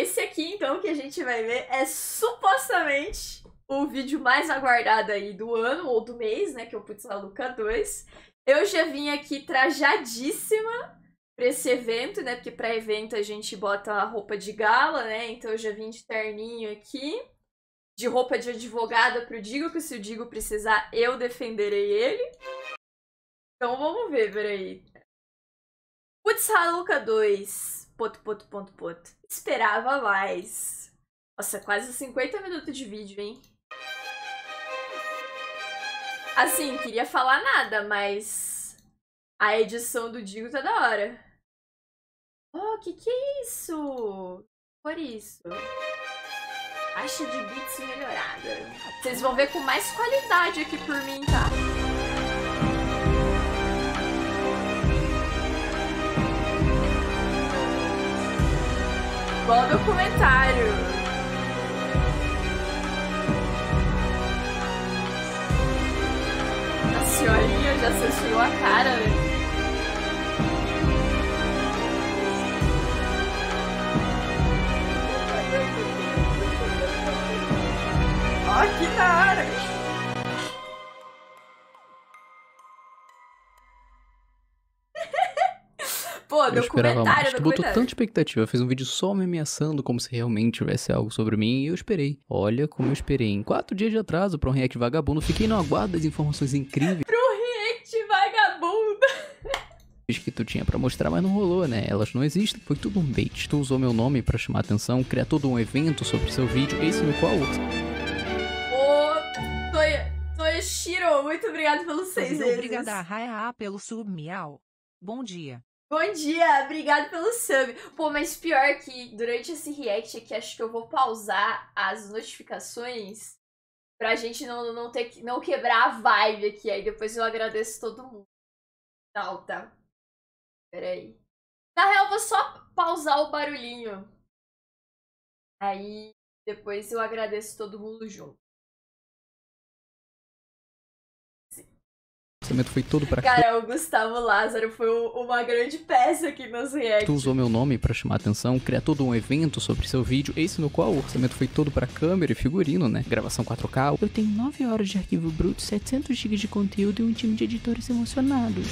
esse aqui então que a gente vai ver é supostamente o vídeo mais aguardado aí do ano ou do mês, né? Que é o Putz 2. Eu já vim aqui trajadíssima pra esse evento, né? Porque pra evento a gente bota a roupa de gala, né? Então eu já vim de terninho aqui, de roupa de advogada pro Digo, que se o Digo precisar, eu defenderei ele. Então vamos ver, peraí. Putz Haluca 2 Ponto, ponto, ponto, ponto. Esperava mais. Nossa, quase 50 minutos de vídeo, hein? Assim, queria falar nada, mas a edição do Digo tá da hora. Oh, que que é isso? Por isso. Acha de bits melhorada. Vocês vão ver com mais qualidade aqui por mim, tá? Manda documentário! comentário. A senhorinha já assistiu a cara, né? Aqui na área. eu esperava mais. Tu botou tanta expectativa, fez um vídeo só me ameaçando como se realmente tivesse algo sobre mim e eu esperei. Olha como eu esperei. Em quatro dias de atraso pra um react vagabundo, fiquei no aguardo das informações incríveis. Pro react vagabundo! que tu tinha para mostrar, mas não rolou, né? Elas não existem, foi tudo um bait. Tu usou meu nome para chamar atenção, criar todo um evento sobre seu vídeo, esse no qual... Ô, Toya Shiro. muito obrigado pelos seis meses. Obrigada, Raya, pelo sub, miau. Bom dia. Bom dia, obrigado pelo sub. Pô, mas pior que durante esse react aqui, acho que eu vou pausar as notificações pra gente não, não ter não quebrar a vibe aqui. Aí depois eu agradeço todo mundo. Não, tá. Peraí. Na real, eu vou só pausar o barulhinho. Aí depois eu agradeço todo mundo junto. orçamento foi todo pra Cara, o Gustavo Lázaro foi uma grande peça aqui nos reacts. Tu usou meu nome para chamar atenção, criar todo um evento sobre seu vídeo, esse no qual o orçamento foi todo pra câmera e figurino, né? Gravação 4K. Eu tenho 9 horas de arquivo bruto, 700 GB de conteúdo e um time de editores emocionados.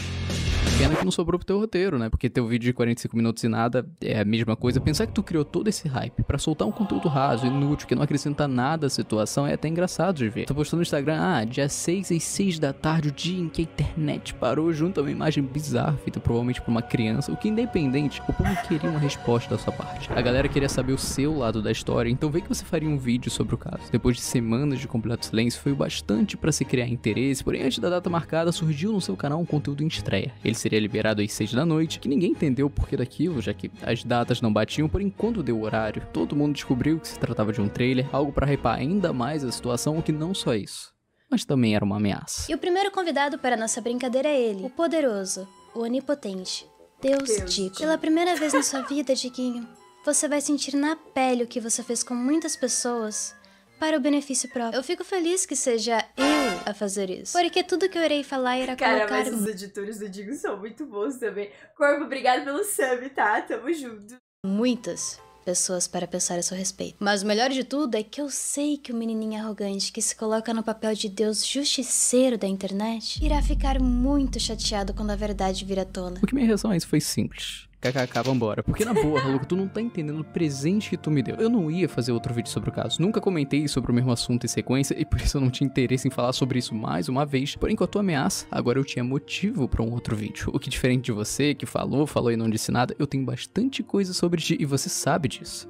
Pena que não sobrou pro teu roteiro, né? Porque teu vídeo de 45 minutos e nada é a mesma coisa. Pensar que tu criou todo esse hype para soltar um conteúdo raso, inútil, que não acrescenta nada à situação é até engraçado de ver. Tu postou no Instagram, ah, dia 6 e 6 da tarde, o dia em que internet parou junto a uma imagem bizarra feita provavelmente por uma criança, o que independente, o público queria uma resposta da sua parte. A galera queria saber o seu lado da história, então vê que você faria um vídeo sobre o caso. Depois de semanas de completo silêncio, foi o bastante para se criar interesse, porém antes da data marcada surgiu no seu canal um conteúdo em estreia. Ele seria liberado às 6 da noite, que ninguém entendeu o porquê daquilo, já que as datas não batiam, porém quando deu o horário, todo mundo descobriu que se tratava de um trailer, algo para repar ainda mais a situação, o que não só isso mas também era uma ameaça. E o primeiro convidado para nossa brincadeira é ele, o poderoso, o onipotente, Deus, Deus Pela primeira vez na sua vida, Diguinho, você vai sentir na pele o que você fez com muitas pessoas para o benefício próprio. Eu fico feliz que seja eu a fazer isso. Porque tudo que eu irei falar irá Cara, colocar... Cara, mas os editores do Digo são muito bons também. Corpo, obrigado pelo sub, tá? Tamo junto. Muitas, pessoas para pensar a seu respeito. Mas o melhor de tudo é que eu sei que o menininho arrogante que se coloca no papel de Deus justiceiro da internet irá ficar muito chateado quando a verdade vir à tona. O que minha reação a isso foi simples. KKK, vambora. Porque na boa, Haluca, tu não tá entendendo o presente que tu me deu. Eu não ia fazer outro vídeo sobre o caso. Nunca comentei sobre o mesmo assunto em sequência e por isso eu não tinha interesse em falar sobre isso mais uma vez. Porém, com a tua ameaça, agora eu tinha motivo para um outro vídeo. O que diferente de você, que falou, falou e não disse nada, eu tenho bastante coisa sobre ti e você sabe disso.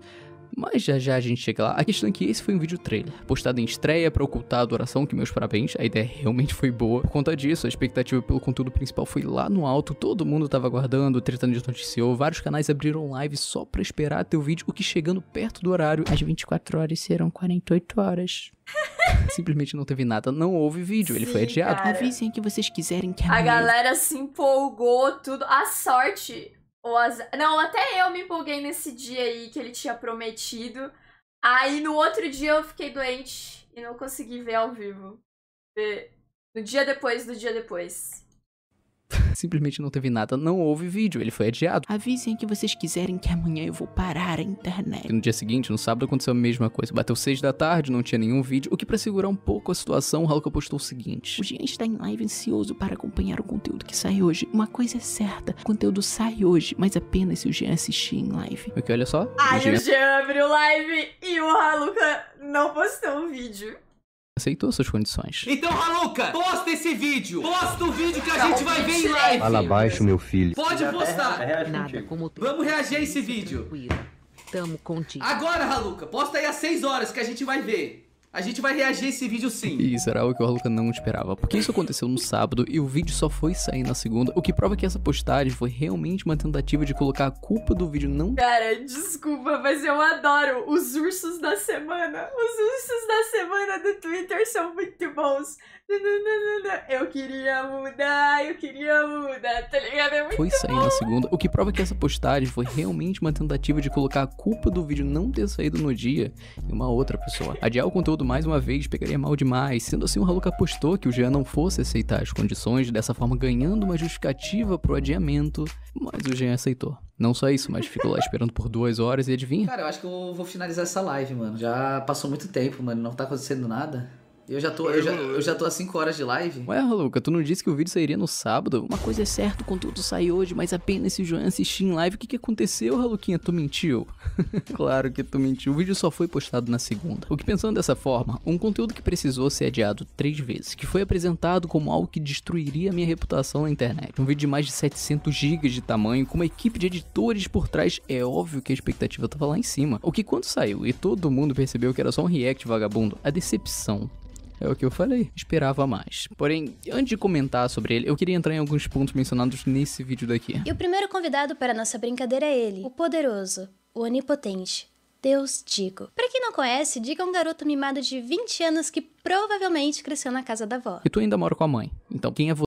Mas já já a gente chega lá. A questão é que esse foi um vídeo trailer, postado em estreia para ocultar a adoração, que meus parabéns, a ideia realmente foi boa. Por conta disso, a expectativa pelo conteúdo principal foi lá no alto, todo mundo tava aguardando, tretando de noticiou, vários canais abriram live só para esperar até o vídeo, o que chegando perto do horário, as 24 horas serão 48 horas. Simplesmente não teve nada, não houve vídeo, Sim, ele foi adiado. Cara. Avisem que vocês quiserem que a, a galera se empolgou, tudo. A sorte o azar... Não, até eu me empolguei nesse dia aí que ele tinha prometido. Aí no outro dia eu fiquei doente e não consegui ver ao vivo. No dia depois do dia depois. Simplesmente não teve nada, não houve vídeo, ele foi adiado. Avisem que vocês quiserem que amanhã eu vou parar a internet. E no dia seguinte, no sábado, aconteceu a mesma coisa. Bateu 6 da tarde, não tinha nenhum vídeo, o que para segurar um pouco a situação, o Haluka postou o seguinte. O Jean está em live ansioso para acompanhar o conteúdo que sai hoje. Uma coisa é certa, o conteúdo sai hoje, mas apenas se o Jean assistir em live. Ok, olha só. Ai, o Jean, o Jean abriu live e o Haluka não postou um vídeo aceitou suas condições. Então, Haluca, posta esse vídeo. Posta o vídeo que a gente vai ver em live. Fala abaixo, meu filho. Pode postar. É, é, Vamos reagir a esse vídeo. Tamo contigo. Agora, Haluca, posta aí às 6 horas que a gente vai ver. A gente vai reagir a esse vídeo sim. Isso era algo que o Aluca não esperava, porque isso aconteceu no sábado e o vídeo só foi sair na segunda, o que prova que essa postagem foi realmente uma tentativa de colocar a culpa do vídeo não... Cara, desculpa, mas eu adoro os ursos da semana. Os ursos da semana do Twitter são muito bons. Eu queria mudar, eu queria mudar, tá ligado? É muito foi saindo a segunda, o que prova que essa postagem foi realmente uma tentativa de colocar a culpa do vídeo não ter saído no dia em uma outra pessoa. Adiar o conteúdo mais uma vez pegaria mal demais, sendo assim o Haluka apostou que o Jean não fosse aceitar as condições, dessa forma ganhando uma justificativa pro adiamento, mas o Jean aceitou. Não só isso, mas ficou lá esperando por duas horas e adivinha? Cara, eu acho que eu vou finalizar essa live, mano. Já passou muito tempo, mano, não tá acontecendo nada. Eu já, tô, eu, já, eu já tô há 5 horas de live. Ué, Luca, tu não disse que o vídeo sairia no sábado? Uma coisa é certa, o conteúdo sai hoje, mas apenas se o João assistir em live. O que, que aconteceu, Raluquinha? Tu mentiu? claro que tu mentiu. O vídeo só foi postado na segunda. O que pensando dessa forma, um conteúdo que precisou ser adiado três vezes, que foi apresentado como algo que destruiria a minha reputação na internet. Um vídeo de mais de 700 gigas de tamanho, com uma equipe de editores por trás, é óbvio que a expectativa tava lá em cima. O que quando saiu e todo mundo percebeu que era só um react vagabundo, a decepção é o que eu falei, esperava mais. Porém, antes de comentar sobre ele, eu queria entrar em alguns pontos mencionados nesse vídeo daqui. E o primeiro convidado para nossa brincadeira é ele, o poderoso, o onipotente, Deus Digo. Para quem não conhece, Digo é um garoto mimado de 20 anos que provavelmente cresceu na casa da avó. E tu ainda mora com a mãe, então quem é você?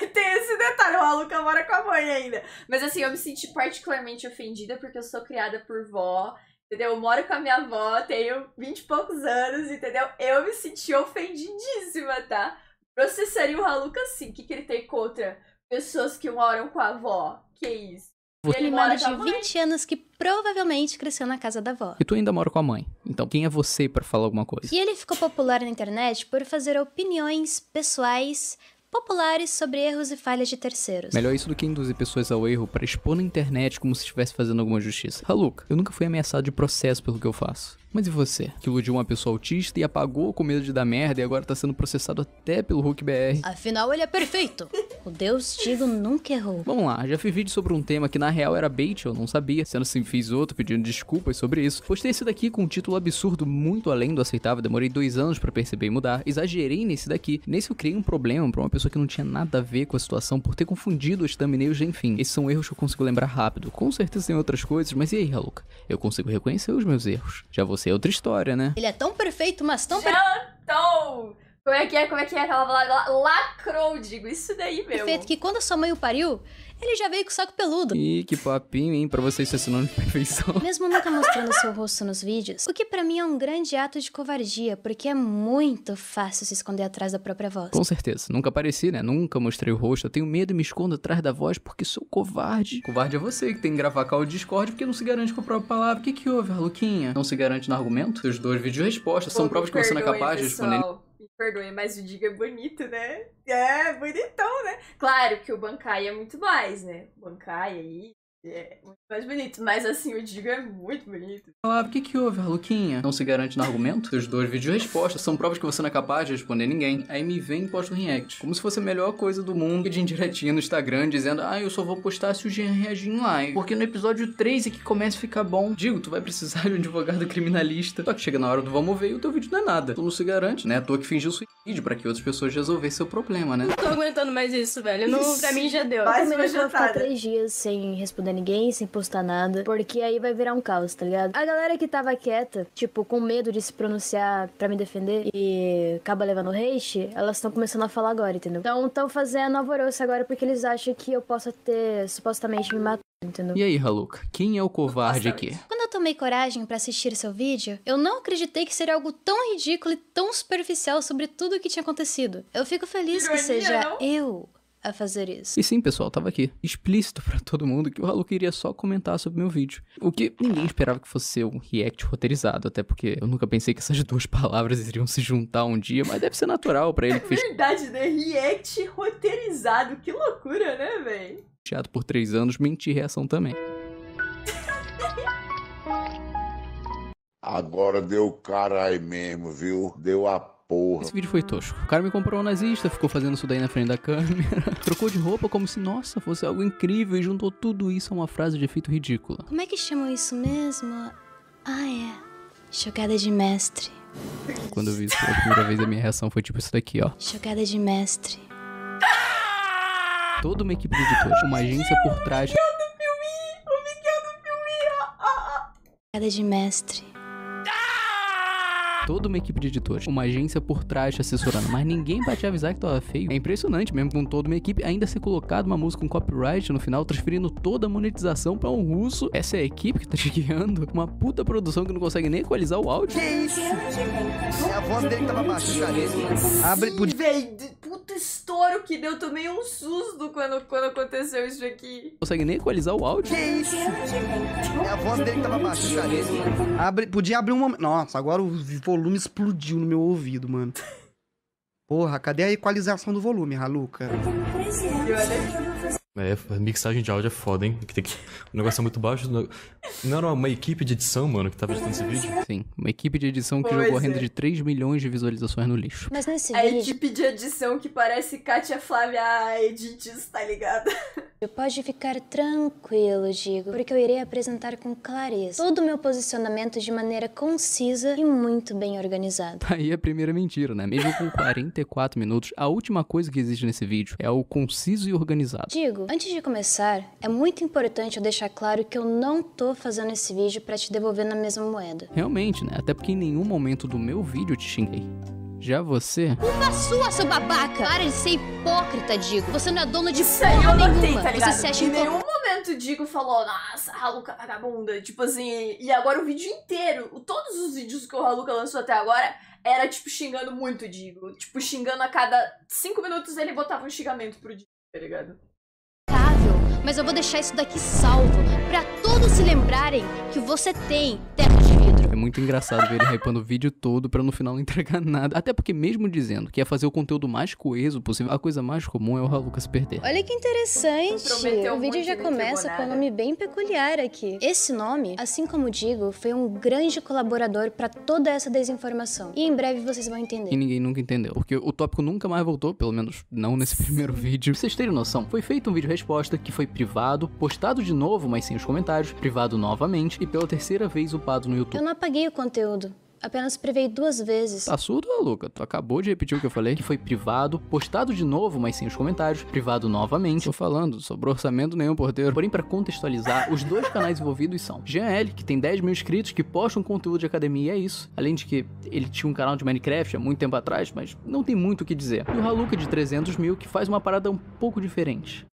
É, tem esse detalhe, o maluco mora com a mãe ainda. Mas assim, eu me senti particularmente ofendida porque eu sou criada por vó entendeu? Eu moro com a minha avó, tenho vinte e poucos anos, entendeu? Eu me senti ofendidíssima, tá? Processaria o Haluca assim, o que, que ele tem contra pessoas que moram com a avó? Que isso? Você... Ele mora de 20 anos que provavelmente cresceu na casa da avó. E tu ainda mora com a mãe. Então, quem é você para falar alguma coisa? E ele ficou popular na internet por fazer opiniões pessoais populares sobre erros e falhas de terceiros. Melhor isso do que induzir pessoas ao erro para expor na internet como se estivesse fazendo alguma justiça. Haluca, eu nunca fui ameaçado de processo pelo que eu faço. Mas e você, que iludiu uma pessoa autista e apagou com medo de dar merda e agora tá sendo processado até pelo Hulk BR? Afinal, ele é perfeito! o Deus Tigo nunca errou. Vamos lá, já fiz vídeo sobre um tema que na real era bait, eu não sabia. Sendo assim, fiz outro pedindo desculpas sobre isso. Postei esse daqui com um título absurdo muito além do aceitável, demorei dois anos para perceber e mudar. Exagerei nesse daqui. Nesse eu criei um problema pra uma pessoa que não tinha nada a ver com a situação por ter confundido os thumbnails, enfim. Esses são erros que eu consigo lembrar rápido. Com certeza tem outras coisas, mas e aí, Haluca? Eu consigo reconhecer os meus erros. Já você é outra história, né? Ele é tão perfeito, mas tão perfeito. Como é que é? Como é que é? Ela lacrou, digo, isso daí, meu. Perfeito, que quando a sua mãe o pariu, ele já veio com saco peludo. Ih, que papinho, hein? Pra você isso é sinônimo de perfeição. Mesmo nunca mostrando seu rosto nos vídeos, o que para mim é um grande ato de covardia, porque é muito fácil se esconder atrás da própria voz. Com certeza. Nunca apareci, né? Nunca mostrei o rosto. Eu tenho medo e me escondo atrás da voz porque sou covarde. Covarde é você que tem que gravar call Discord porque não se garante com a própria palavra. O que que houve, Luquinha? Não se garante no argumento? Os dois vídeos respostas são provas que você não é capaz pessoal. de responder me perdoe, mas o Diga é bonito, né? É, bonitão, né? Claro que o Bankai é muito mais, né? O Bankai aí, é muito mais bonito, mas assim, o Digo é muito bonito. Palavra, o que, que houve, Luquinha? Não se garante no argumento? Os dois vídeos de resposta são provas que você não é capaz de responder ninguém. Aí me vem e posta um react. Como se fosse a melhor coisa do mundo de indiretinha no Instagram, dizendo, ah, eu só vou postar se o Jean reagir em live. Porque no episódio 3 é que começa a ficar bom. Digo, tu vai precisar de um advogado criminalista. Só que chega na hora do vamos ver e o teu vídeo não é nada. Tu não se garante, né? Tu que fingiu suicídio para que outras pessoas resolvessem seu problema, né? Não tô aguentando mais isso, velho. Não, pra mim já deu. Mas eu já tá três dias sem responder ninguém, sem postar nada, porque aí vai virar um caos, tá ligado? A galera que tava quieta, tipo, com medo de se pronunciar para me defender e acaba levando hate, elas estão começando a falar agora, entendeu? Então estão fazendo alvoroço agora porque eles acham que eu possa ter supostamente me matado. Entendeu? E aí, Haluca, quem é o covarde aqui? Quando eu tomei coragem para assistir seu vídeo, eu não acreditei que seria algo tão ridículo e tão superficial sobre tudo o que tinha acontecido. Eu fico feliz que seja eu a fazer isso. E sim, pessoal, tava aqui explícito para todo mundo que o Halu queria só comentar sobre meu vídeo. O que ninguém esperava que fosse ser um react roteirizado, até porque eu nunca pensei que essas duas palavras iriam se juntar um dia, mas deve ser natural para ele que é fez. Verdade, né? React roteirizado, que loucura, né, véi? Teatro por três anos, menti reação também. Agora deu carai mesmo, viu? Deu a porra. Esse vídeo foi tosco. O cara me comprou um nazista, ficou fazendo isso daí na frente da câmera, trocou de roupa como se, nossa, fosse algo incrível e juntou tudo isso a uma frase de efeito ridícula. Como é que chamam isso mesmo? Ah, é. Jogada de mestre. Quando eu vi isso pela primeira vez, a minha reação foi tipo isso daqui, ó. Jogada de mestre. Toda uma equipe de editores, uma agência por trás. Obrigado, Jogada de mestre toda uma equipe de editores, uma agência por trás te assessorando, mas ninguém vai te avisar que tava feio. É impressionante mesmo com toda uma equipe, ainda ser colocado uma música com copyright no final, transferindo toda a monetização pra um russo. Essa é a equipe que tá te guiando, uma puta produção que não consegue nem equalizar o áudio. Que isso? A voz dele tava baixa, Abre pro tanto estouro que deu, tomei um susto quando, quando aconteceu isso aqui. consegue nem equalizar o áudio. Que isso? É a voz dele que tava baixa, cara. Abre, podia abrir um momento. Nossa, agora o volume explodiu no meu ouvido, mano. Porra, cadê a equalização do volume, Raluca? Eu tô no presente. É, mixagem de áudio é foda, hein? Que tem que... O negócio é muito baixo. Né? Não era é uma equipe de edição, mano, que tava tá editando esse vídeo? Sim, uma equipe de edição que pois jogou a é. renda de 3 milhões de visualizações no lixo. Mas nesse a vídeo... A equipe de edição que parece Katia Flávia Editis, tá ligado? Pode ficar tranquilo, digo, porque eu irei apresentar com clareza todo o meu posicionamento de maneira concisa e muito bem organizada. Aí tá aí a primeira mentira, né? Mesmo com 44 minutos, a última coisa que existe nesse vídeo é o conciso e organizado. Digo, comigo? Antes de começar, é muito importante eu deixar claro que eu não tô fazendo esse vídeo para te devolver na mesma moeda. Realmente, né? Até porque em nenhum momento do meu vídeo eu te xinguei. Já você? Culpa sua, seu babaca! Para de ser hipócrita, Digo. Você não é dono de Isso porra nenhuma. Notei, tá ligado? Você se acha hipócrita. Em nenhum momento o Digo falou, nossa, Haluca é vagabunda. Tipo assim, e agora o vídeo inteiro, todos os vídeos que o Haluca lançou até agora, era tipo xingando muito o Digo. Tipo, xingando a cada cinco minutos ele botava um xingamento pro Digo, tá ligado? mas eu vou deixar isso daqui salvo para todos se lembrarem que você tem terra de vida muito engraçado ver ele hypando o vídeo todo para no final não entregar nada. Até porque mesmo dizendo que ia fazer o conteúdo mais coeso possível, a coisa mais comum é o Haluca se perder. Olha que interessante. o vídeo já começa com um nome bem peculiar aqui. Esse nome, assim como digo, foi um grande colaborador para toda essa desinformação. E em breve vocês vão entender. E ninguém nunca entendeu, porque o tópico nunca mais voltou, pelo menos não nesse primeiro vídeo. Pra vocês terem noção, foi feito um vídeo resposta que foi privado, postado de novo, mas sem os comentários, privado novamente e pela terceira vez upado no YouTube. Eu não apaguei peguei o conteúdo. Apenas privei duas vezes. Tá surdo, Luca? Tu acabou de repetir o que eu falei, que foi privado, postado de novo, mas sem os comentários, privado novamente. Tô falando, sobrou orçamento nenhum, porteiro. Porém, para contextualizar, os dois canais envolvidos são L, que tem 10 mil inscritos, que posta um conteúdo de academia, e é isso. Além de que ele tinha um canal de Minecraft há muito tempo atrás, mas não tem muito o que dizer. E o Haluca de 300 mil, que faz uma parada um pouco diferente.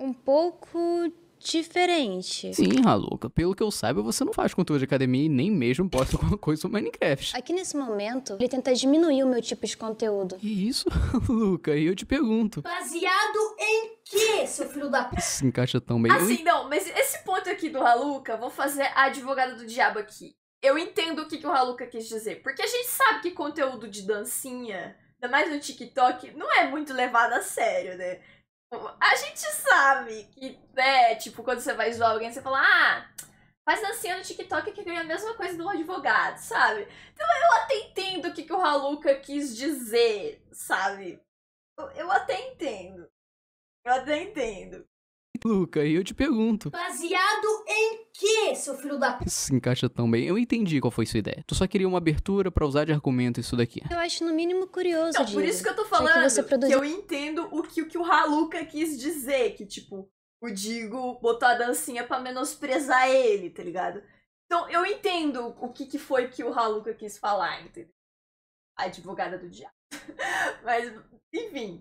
Um pouco diferente. Sim, Haluka Pelo que eu saiba, você não faz conteúdo de academia e nem mesmo posta alguma coisa sobre Minecraft. Aqui nesse momento, ele tenta diminuir o meu tipo de conteúdo. E isso, Haluca? E eu te pergunto. Baseado em que, seu filho da p. Se encaixa tão bem. Assim, não, mas esse ponto aqui do Haluka vou fazer a advogada do diabo aqui. Eu entendo o que, que o Haluka quis dizer. Porque a gente sabe que conteúdo de dancinha, ainda mais no TikTok, não é muito levado a sério, né? A gente sabe que, né, tipo, quando você vai zoar alguém, você fala, ah, faz dancinha no TikTok que ganha a mesma coisa do advogado, sabe? Então eu até entendo o que, que o Haluca quis dizer, sabe? Eu, eu até entendo. Eu até entendo. Luca, e eu te pergunto. Baseado em que seu filho da p. Se encaixa tão bem. Eu entendi qual foi sua ideia. Tu só queria uma abertura para usar de argumento isso daqui. Eu acho no mínimo curioso. Então, por isso que eu tô falando que, produziu... que, eu entendo o que, o que o Haluca quis dizer. Que, tipo, o Digo botou a dancinha pra menosprezar ele, tá ligado? Então, eu entendo o que, que foi que o Haluca quis falar, entendeu? A advogada do diabo. Mas, enfim,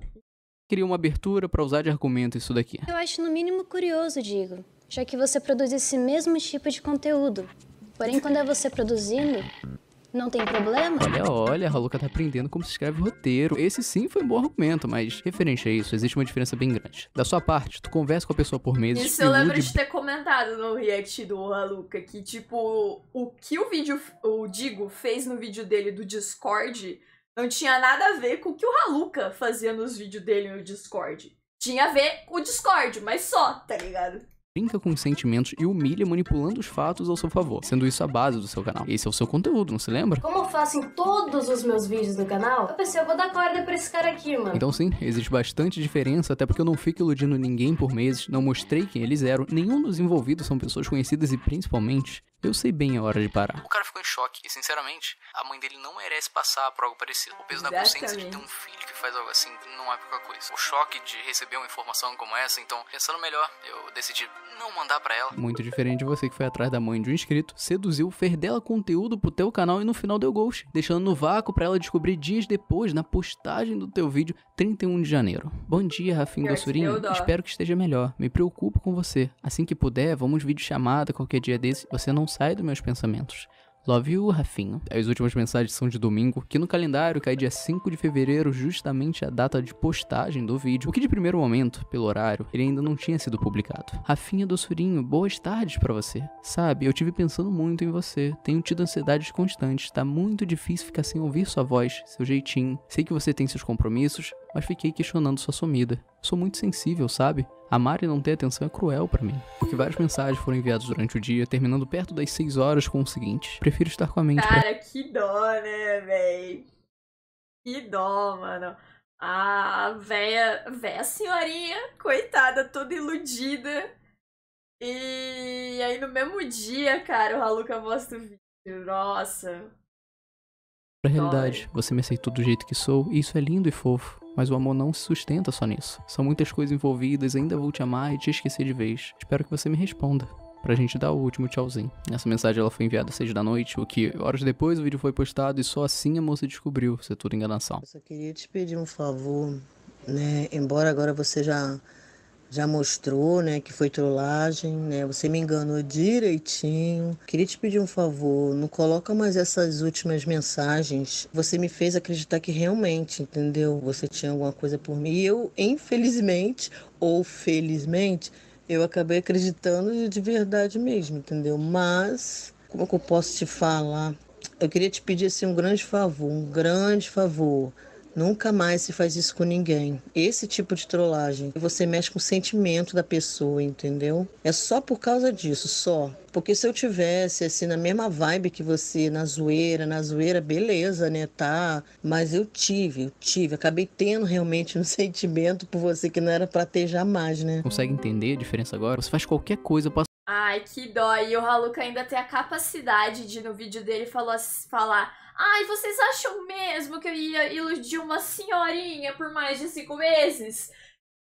Queria uma abertura para usar de argumento isso daqui. Eu acho no mínimo curioso, Diego, já que você produz esse mesmo tipo de conteúdo. Porém, quando é você produzindo, não tem problema? Olha, olha, a Haluca tá aprendendo como se escreve roteiro. Esse sim foi um bom argumento, mas referente a isso, existe uma diferença bem grande. Da sua parte, tu conversa com a pessoa por meses. Isso eu lembro de ter comentado no react do Haluca que, tipo, o que o vídeo, o Digo fez no vídeo dele do Discord não tinha nada a ver com o que o Haluca fazia nos vídeos dele no Discord. Tinha a ver com o Discord, mas só, tá ligado? brinca com os sentimentos e humilha manipulando os fatos ao seu favor, sendo isso a base do seu canal. Esse é o seu conteúdo, não se lembra? Como eu faço em todos os meus vídeos do canal, eu pensei, eu vou dar corda pra esse cara aqui, mano. Então sim, existe bastante diferença, até porque eu não fico iludindo ninguém por meses, não mostrei quem eles eram, nenhum dos envolvidos são pessoas conhecidas e principalmente eu sei bem a hora de parar. O cara ficou em choque e, sinceramente, a mãe dele não merece passar por algo parecido. O peso da consciência de ter um filho que faz algo assim não é pouca coisa. O choque de receber uma informação como essa, então, pensando melhor, eu decidi não mandar para ela. Muito diferente de você que foi atrás da mãe de um inscrito, seduziu, fez dela conteúdo pro teu canal e no final deu ghost, deixando no vácuo para ela descobrir dias depois, na postagem do teu vídeo, 31 de janeiro. Bom dia, Rafinha Gassurinho. Espero que esteja melhor. Me preocupo com você. Assim que puder, vamos vídeo chamada qualquer dia desse. Você não sai dos meus pensamentos. Love you, Rafinho. As últimas mensagens são de domingo, que no calendário cai dia 5 de fevereiro, justamente a data de postagem do vídeo, o que de primeiro momento, pelo horário, ele ainda não tinha sido publicado. Rafinha Surinho, boas tardes para você. Sabe, eu tive pensando muito em você, tenho tido ansiedades constantes, tá muito difícil ficar sem ouvir sua voz, seu jeitinho. Sei que você tem seus compromissos, mas fiquei questionando sua sumida. Sou muito sensível, sabe? Amar e não ter atenção é cruel para mim. Porque várias mensagens foram enviadas durante o dia, terminando perto das 6 horas com o seguinte: Prefiro estar com a mente. Cara, pra... que dó, né, véi? Que dó, mano. A véia, véia senhorinha, coitada, toda iludida. E aí no mesmo dia, cara, o Haluca mostra o vídeo. Nossa. Na realidade, você me aceitou do jeito que sou, e isso é lindo e fofo. Mas o amor não se sustenta só nisso. São muitas coisas envolvidas, ainda vou te amar e te esquecer de vez. Espero que você me responda pra gente dar o último tchauzinho. Essa mensagem ela foi enviada às seis da noite, o que horas depois o vídeo foi postado e só assim a moça descobriu ser é tudo enganação. Eu só queria te pedir um favor, né? Embora agora você já já mostrou, né, que foi trollagem, né? Você me enganou direitinho. Queria te pedir um favor, não coloca mais essas últimas mensagens. Você me fez acreditar que realmente, entendeu? Você tinha alguma coisa por mim. E eu, infelizmente ou felizmente, eu acabei acreditando de verdade mesmo, entendeu? Mas como é que eu posso te falar? Eu queria te pedir assim um grande favor, um grande favor Nunca mais se faz isso com ninguém. Esse tipo de trollagem, você mexe com o sentimento da pessoa, entendeu? É só por causa disso, só. Porque se eu tivesse assim na mesma vibe que você, na zoeira, na zoeira, beleza, né, tá? Mas eu tive, eu tive, acabei tendo realmente um sentimento por você que não era para ter jamais, né? Consegue entender a diferença agora? Você faz qualquer coisa, passa Ai, que dó. E o Haluca ainda tem a capacidade de, no vídeo dele, falou, falar: Ai, vocês acham mesmo que eu ia iludir uma senhorinha por mais de cinco meses?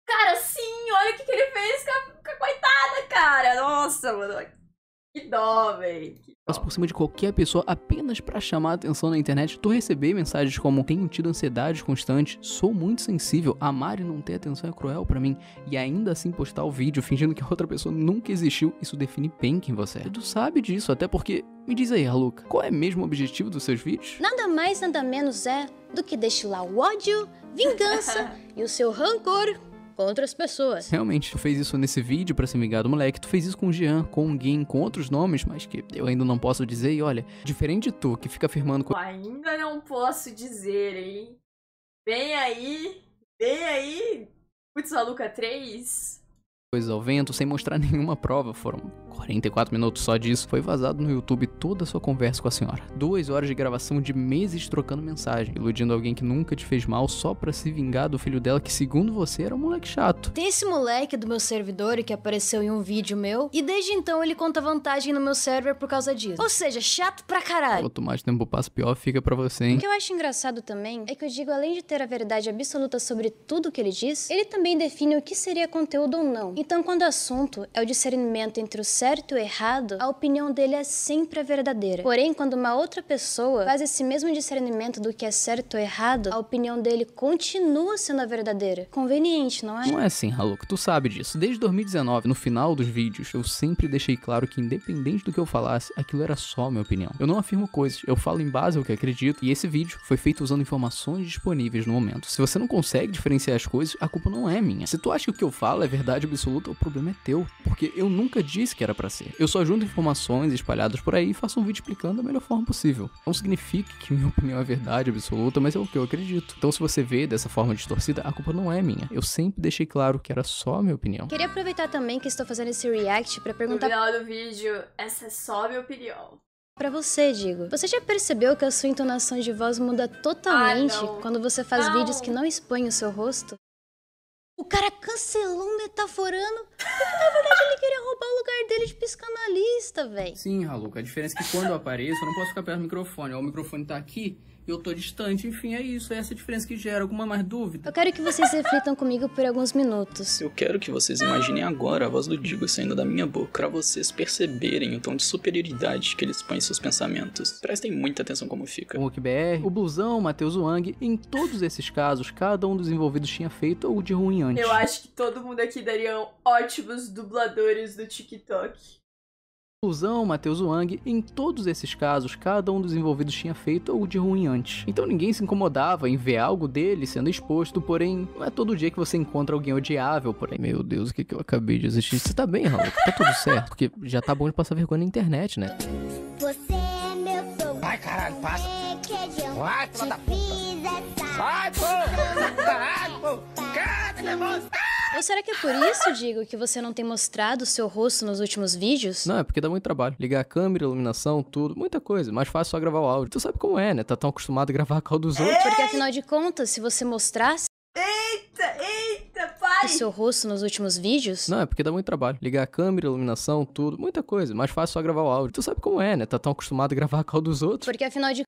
Cara, sim, olha o que, que ele fez com a, com a coitada, cara. Nossa, mano. Que dó, velho. Passa por cima de qualquer pessoa apenas para chamar atenção na internet. Tu receber mensagens como tenho tido ansiedade constante, sou muito sensível, amar e não ter atenção é cruel para mim, e ainda assim postar o vídeo fingindo que a outra pessoa nunca existiu, isso define bem quem você é. tu sabe disso, até porque. Me diz aí, Luca, qual é mesmo o objetivo dos seus vídeos? Nada mais, nada menos é do que lá o ódio, vingança e o seu rancor com outras pessoas. Realmente, tu fez isso nesse vídeo para se migado moleque, tu fez isso com o Jean, com o Gin, com outros nomes, mas que eu ainda não posso dizer. E olha, diferente de tu, que fica afirmando. com. Ainda não posso dizer, hein? Vem aí, vem aí, Putz, Maluca 3. Pois ao vento, sem mostrar nenhuma prova, foram 44 minutos só disso, foi vazado no YouTube toda a sua conversa com a senhora. Duas horas de gravação de meses trocando mensagem, iludindo alguém que nunca te fez mal só pra se vingar do filho dela que, segundo você, era um moleque chato. Tem esse moleque do meu servidor que apareceu em um vídeo meu, e desde então ele conta vantagem no meu server por causa disso. Ou seja, chato pra caralho. Quanto mais tempo passa, pior fica pra você, hein? O que eu acho engraçado também é que eu digo, além de ter a verdade absoluta sobre tudo que ele diz, ele também define o que seria conteúdo ou não. Então, quando o assunto é o discernimento entre o certo ou errado, a opinião dele é sempre a verdadeira. Porém, quando uma outra pessoa faz esse mesmo discernimento do que é certo ou errado, a opinião dele continua sendo a verdadeira. Conveniente, não é? Não é assim, Haluca, tu sabe disso. Desde 2019, no final dos vídeos, eu sempre deixei claro que, independente do que eu falasse, aquilo era só minha opinião. Eu não afirmo coisas, eu falo em base ao que acredito, e esse vídeo foi feito usando informações disponíveis no momento. Se você não consegue diferenciar as coisas, a culpa não é minha. Se tu acha que o que eu falo é verdade absoluta, o problema é teu, porque eu nunca disse que era era para ser. Eu só junto informações espalhadas por aí e faço um vídeo explicando da melhor forma possível. Não significa que minha opinião é verdade absoluta, mas é o que eu acredito. Então, se você vê dessa forma distorcida, a culpa não é minha. Eu sempre deixei claro que era só a minha opinião. Queria aproveitar também que estou fazendo esse react para perguntar. No final do vídeo, essa é só a minha opinião. Pra você, digo. Você já percebeu que a sua entonação de voz muda ah, totalmente ah, quando você faz não. vídeos que não expõem o seu rosto? O cara cancelou o porque, na verdade, ele queria roubar o lugar dele de psicanalista, velho. Sim, Raluca. A diferença é que quando eu apareço, eu não posso ficar perto do microfone. Ó, o microfone tá aqui, eu tô distante, enfim, é isso, é essa diferença que gera alguma mais dúvida. Eu quero que vocês reflitam comigo por alguns minutos. Eu quero que vocês imaginem agora a voz do Digo saindo da minha boca, para vocês perceberem o tom de superioridade que ele expõe em seus pensamentos. Prestem muita atenção como fica. O BR, o Blusão, o Matheus Wang, em todos esses casos, cada um dos envolvidos tinha feito algo de ruim antes. Eu acho que todo mundo aqui daria ótimos dubladores do TikTok conclusão, Matheus Wang, em todos esses casos, cada um dos envolvidos tinha feito algo de ruim antes. Então ninguém se incomodava em ver algo dele sendo exposto, porém, não é todo dia que você encontra alguém odiável, porém. Meu Deus, o que, que eu acabei de assistir? Você tá bem, Raul? Tá tudo certo? Porque já tá bom de passar vergonha na internet, né? Você é meu fogo. Ai, caralho, passa. É é Vai, filha da puta. Vai, pô! Caralho, pô! Cara, que ou será que é por isso, Diego, que você não tem mostrado o seu rosto nos últimos vídeos? Não, é porque dá muito trabalho. Ligar a câmera, iluminação, tudo, muita coisa. Mais fácil só gravar o áudio. Tu sabe como é, né? Tá tão acostumado a gravar a cal dos outros. Porque afinal de contas, se você mostrasse. Eita, eita, pai! O seu rosto nos últimos vídeos? Não, é porque dá muito trabalho. Ligar a câmera, iluminação, tudo, muita coisa. Mais fácil só gravar o áudio. Tu sabe como é, né? Tá tão acostumado a gravar a cal dos outros. Porque afinal de.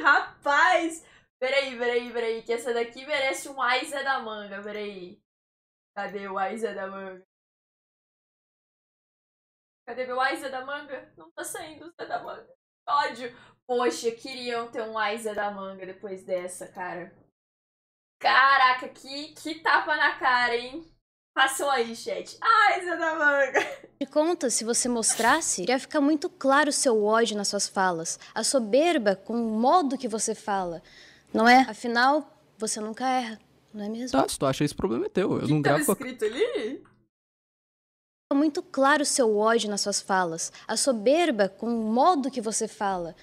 Rapaz! Peraí, peraí, peraí, que essa daqui merece um Aiza da manga, peraí. Cadê o Aiza da manga? Cadê meu Aiza da manga? Não tá saindo o Zé da manga. Ódio. Poxa, queriam ter um Aiza da manga depois dessa, cara. Caraca, que, que tapa na cara, hein? Passou aí, chat. Aiza da Manga! De conta, se você mostrasse, iria ficar muito claro o seu ódio nas suas falas, a soberba com o modo que você fala. Não é? Afinal, você nunca erra, não é mesmo? Tá, se tu acha esse problema é teu. Eu que não gravo. Tá escrito ali? É muito claro o seu ódio nas suas falas, a soberba com o modo que você fala,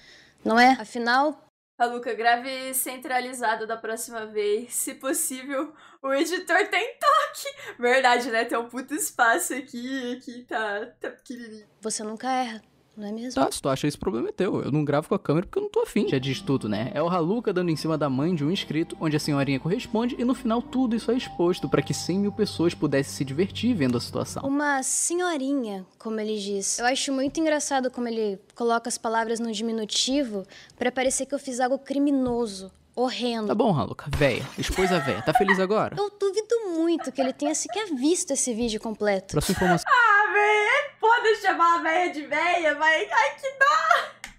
não é? Afinal, a Luca, grave centralizado da próxima vez. Se possível, o editor tem toque. Verdade, né? Tem um puto espaço aqui, aqui tá, tá pequenininho. Você nunca erra não é mesmo? Tá, se tu acha esse problema é teu. Eu não gravo com a câmera porque eu não tô afim. Já é diz tudo, né? É o Haluca dando em cima da mãe de um inscrito, onde a senhorinha corresponde, e no final tudo isso é exposto para que 100 mil pessoas pudessem se divertir vendo a situação. Uma senhorinha, como ele diz. Eu acho muito engraçado como ele coloca as palavras no diminutivo para parecer que eu fiz algo criminoso horrendo. Tá bom, Haluca. Véia. Expôs a véia. Tá feliz agora? Eu duvido muito que ele tenha sequer visto esse vídeo completo. Próxima informação. Ah, véia! Pode chamar a velha de velha, vai. Ai, que dó!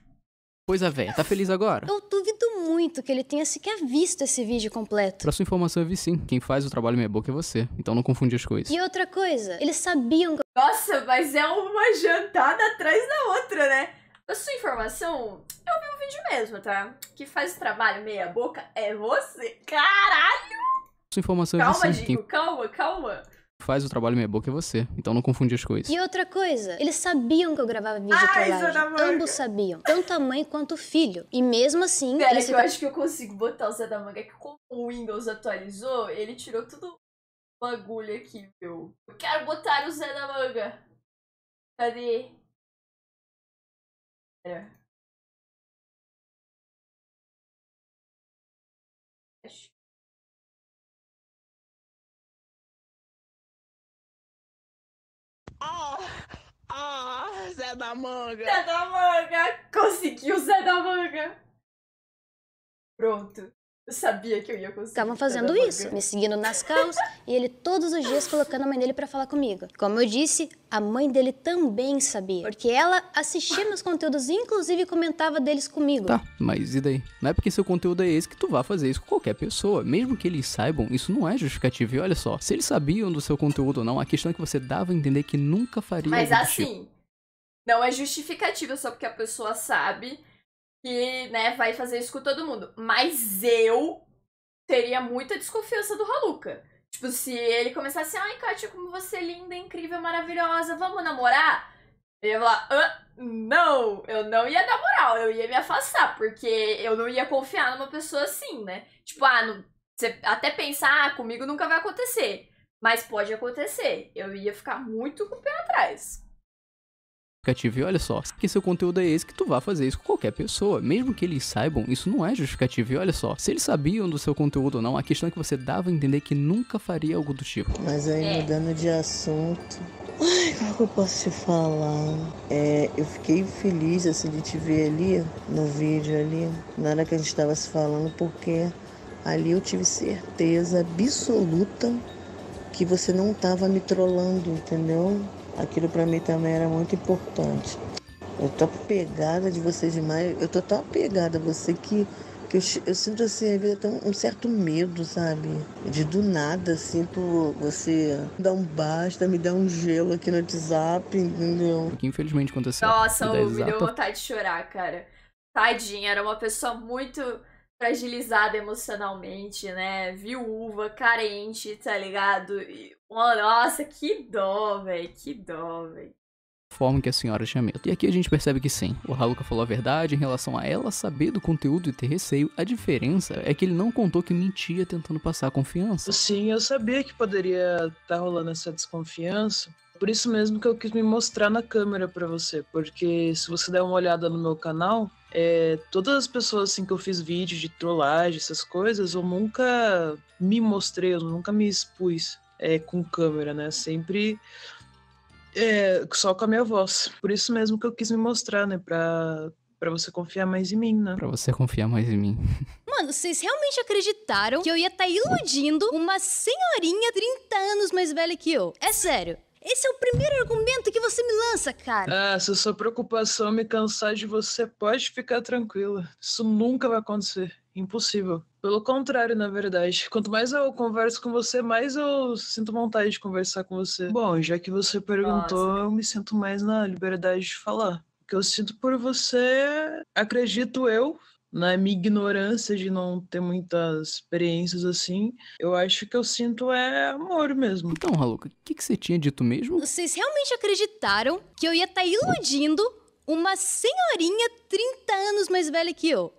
Pois a velha, tá feliz agora? Eu duvido muito que ele tenha sequer visto esse vídeo completo. Pra sua informação, eu vi sim. Quem faz o trabalho meia boca é você. Então não confunde as coisas. E outra coisa, eles sabiam que. Nossa, mas é uma jantada atrás da outra, né? A sua informação, eu vi o vídeo mesmo, tá? Que faz o trabalho meia boca é você. Caralho! Sua informação, eu vi calma, sim. Quem... calma, calma faz o trabalho meia boca é você. Então não confunde as coisas. E outra coisa, eles sabiam que eu gravava vídeo Ai, ah, trollagem. Ambos sabiam. Tanto a mãe quanto o filho. E mesmo assim. Pera, eles... que eu acho que eu consigo botar o Zé da Manga, é que como o Windows atualizou, ele tirou tudo bagulho aqui, meu. Eu quero botar o Zé da Manga. Cadê? Pera. Zé da Manga! Zé da Manga! Consegui o Zé da Manga! Pronto. Eu sabia que eu ia conseguir. Estavam fazendo isso, me seguindo nas calls e ele todos os dias colocando a mãe dele para falar comigo. Como eu disse, a mãe dele também sabia, porque ela assistia meus conteúdos e inclusive comentava deles comigo. Tá, mas e daí? Não é porque seu conteúdo é esse que tu vá fazer isso com qualquer pessoa, mesmo que eles saibam, isso não é justificativo. E olha só, se eles sabiam do seu conteúdo ou não, a questão é que você dava a entender que nunca faria Mas tipo. assim, tipo. Não é justificativa só porque a pessoa sabe que, né, vai fazer isso com todo mundo. Mas eu teria muita desconfiança do Haluca. Tipo, se ele começasse, ai, Kátia, como você é linda, incrível, maravilhosa, vamos namorar? Eu ia falar, ah, não, eu não ia dar moral, eu ia me afastar, porque eu não ia confiar numa pessoa assim, né? Tipo, ah, não, você até pensar, ah, comigo nunca vai acontecer. Mas pode acontecer. Eu ia ficar muito com o pé atrás justificativa. E olha só, que seu conteúdo é esse que tu vá fazer isso com qualquer pessoa. Mesmo que eles saibam, isso não é justificativa. E olha só, se eles sabiam do seu conteúdo ou não, a questão é que você dava a entender que nunca faria algo do tipo. Mas aí, mudando de assunto, Ai, como que eu posso te falar? É, eu fiquei feliz assim de te ver ali, no vídeo ali, na hora que a gente estava se falando, porque ali eu tive certeza absoluta que você não estava me trollando, entendeu? aquilo para mim também era muito importante. Eu tô apegada de você demais, eu tô tão apegada a você que, que eu, eu sinto assim, às vezes até um, certo medo, sabe? De do nada, sinto você dar um basta, me dar um gelo aqui no WhatsApp, entendeu? Porque infelizmente aconteceu. Nossa, me deu vontade de chorar, cara. Tadinha, era uma pessoa muito fragilizada emocionalmente, né? Viúva, carente, tá ligado? E Mano, nossa, que dó, velho. Que dó, velho. Forma que a senhora tinha medo. E aqui a gente percebe que sim, o Haluka falou a verdade em relação a ela saber do conteúdo e ter receio. A diferença é que ele não contou que mentia tentando passar a confiança. Sim, eu sabia que poderia estar tá rolando essa desconfiança, por isso mesmo que eu quis me mostrar na câmera para você, porque se você der uma olhada no meu canal, é, todas as pessoas assim que eu fiz vídeo de trollagem, essas coisas, eu nunca me mostrei, eu nunca me expus é, com câmera, né? Sempre é, só com a minha voz. Por isso mesmo que eu quis me mostrar, né? Pra, pra você confiar mais em mim, né? Pra você confiar mais em mim. Mano, vocês realmente acreditaram que eu ia estar tá iludindo uma senhorinha 30 anos mais velha que eu? É sério. Esse é o primeiro argumento que você me lança, cara. Ah, se a sua preocupação me cansar de você, pode ficar tranquila. Isso nunca vai acontecer. Impossível. Pelo contrário, na verdade. Quanto mais eu converso com você, mais eu sinto vontade de conversar com você. Bom, já que você perguntou, Nossa. eu me sinto mais na liberdade de falar. O que eu sinto por você, acredito eu, na minha ignorância de não ter muitas experiências assim, eu acho que eu sinto é amor mesmo. Então, Raluca, o que, que você tinha dito mesmo? Vocês realmente acreditaram que eu ia estar tá iludindo uma senhorinha 30 anos mais velha que eu?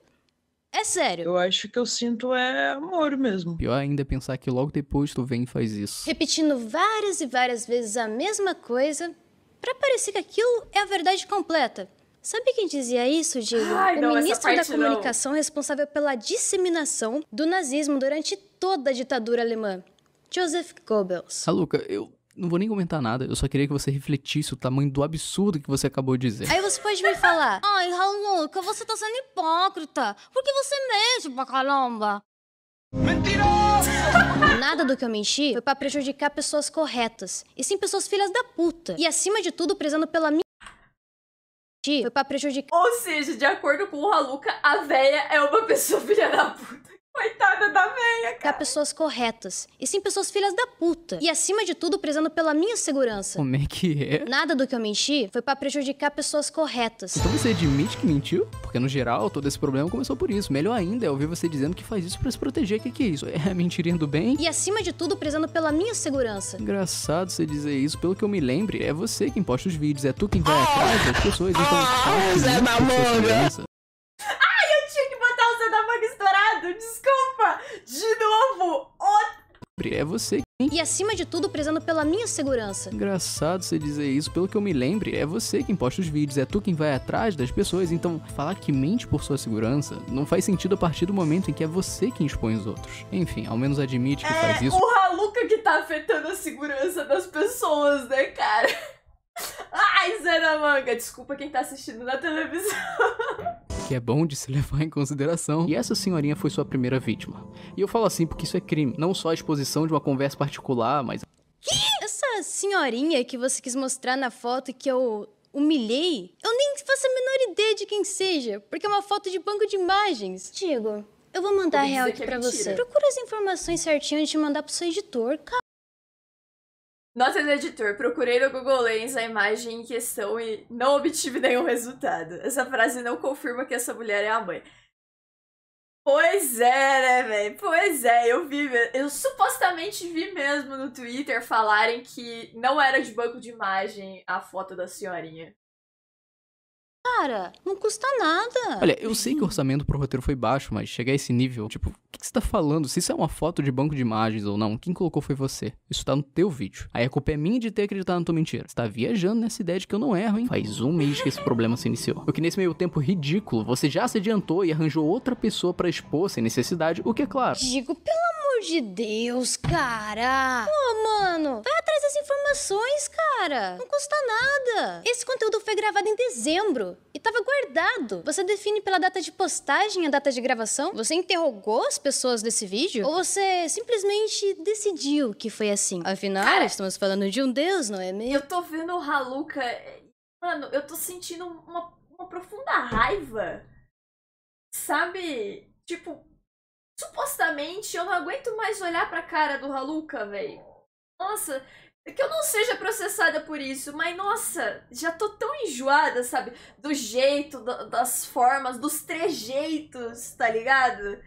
É sério. Eu acho que eu sinto é amor mesmo. Pior ainda é pensar que logo depois tu vem e faz isso. Repetindo várias e várias vezes a mesma coisa, para parecer que aquilo é a verdade completa. Sabe quem dizia isso, Diego? Ai, o não, ministro da comunicação não. responsável pela disseminação do nazismo durante toda a ditadura alemã. Joseph Goebbels. Ah, Luca, eu não vou nem comentar nada, eu só queria que você refletisse o tamanho do absurdo que você acabou de dizer. Aí você pode me falar: Ai, Raluca, você tá sendo hipócrita. Porque você mente pra caramba. Mentiroso! Nada do que eu menti foi pra prejudicar pessoas corretas, e sim pessoas filhas da puta. E acima de tudo, prezando pela minha foi pra prejudicar. Ou seja, de acordo com o Raluca, a véia é uma pessoa filha da puta. Coitada da meia, cara. Pra pessoas corretas. E sim pessoas filhas da puta. E acima de tudo, prezando pela minha segurança. Como é que é? Nada do que eu menti foi para prejudicar pessoas corretas. Então você admite que mentiu? Porque no geral, todo esse problema começou por isso. Melhor ainda é ouvir você dizendo que faz isso para se proteger. O que, que é isso? É mentirinha do bem? E acima de tudo, prezando pela minha segurança. Engraçado você dizer isso. Pelo que eu me lembre, é você quem posta os vídeos. É tu quem vai atrás das pessoas. Então, ah, Zé da sempre. É você quem. E acima de tudo, prezando pela minha segurança. Engraçado você dizer isso, pelo que eu me lembre, é você quem posta os vídeos, é tu quem vai atrás das pessoas, então falar que mente por sua segurança não faz sentido a partir do momento em que é você quem expõe os outros. Enfim, ao menos admite que é, faz isso. O Haluca que tá afetando a segurança das pessoas, né, cara? Ai, Zé da Manga, desculpa quem tá assistindo na televisão. que é bom de se levar em consideração. E essa senhorinha foi sua primeira vítima. E eu falo assim porque isso é crime, não só a exposição de uma conversa particular, mas. Que? Essa senhorinha que você quis mostrar na foto que eu humilhei, eu nem faço a menor ideia de quem seja, porque é uma foto de banco de imagens. Digo, eu vou mandar a real é aqui é pra é você. Procura as informações certinho antes de mandar pro seu editor, cara. Nota do editor: procurei no Google Lens a imagem em questão e não obtive nenhum resultado. Essa frase não confirma que essa mulher é a mãe. Pois é, né, velho? Pois é, eu vi, eu supostamente vi mesmo no Twitter falarem que não era de banco de imagem a foto da senhorinha. Cara, não custa nada. Olha, eu sei que o orçamento pro roteiro foi baixo, mas chegar a esse nível, tipo, o que, você tá falando? Se isso é uma foto de banco de imagens ou não, quem colocou foi você. Isso tá no teu vídeo. Aí a culpa é minha de ter acreditado na tua mentira. Você tá viajando nessa ideia de que eu não erro, hein? Faz um mês que esse problema se iniciou. o que nesse meio tempo ridículo, você já se adiantou e arranjou outra pessoa para expor sem necessidade, o que é claro. Digo, pelo amor amor de Deus, cara. Pô, mano, vai atrás das informações, cara. Não custa nada. Esse conteúdo foi gravado em dezembro e tava guardado. Você define pela data de postagem a data de gravação? Você interrogou as pessoas desse vídeo? Ou você simplesmente decidiu que foi assim? Afinal, cara, estamos falando de um deus, não é mesmo? Eu tô vendo o haluka, Mano, eu tô sentindo uma, uma profunda raiva. Sabe? Tipo, supostamente eu não aguento mais olhar pra cara do Haluka, velho. Nossa, é que eu não seja processada por isso, mas nossa, já tô tão enjoada, sabe? Do jeito, do, das formas, dos trejeitos, tá ligado?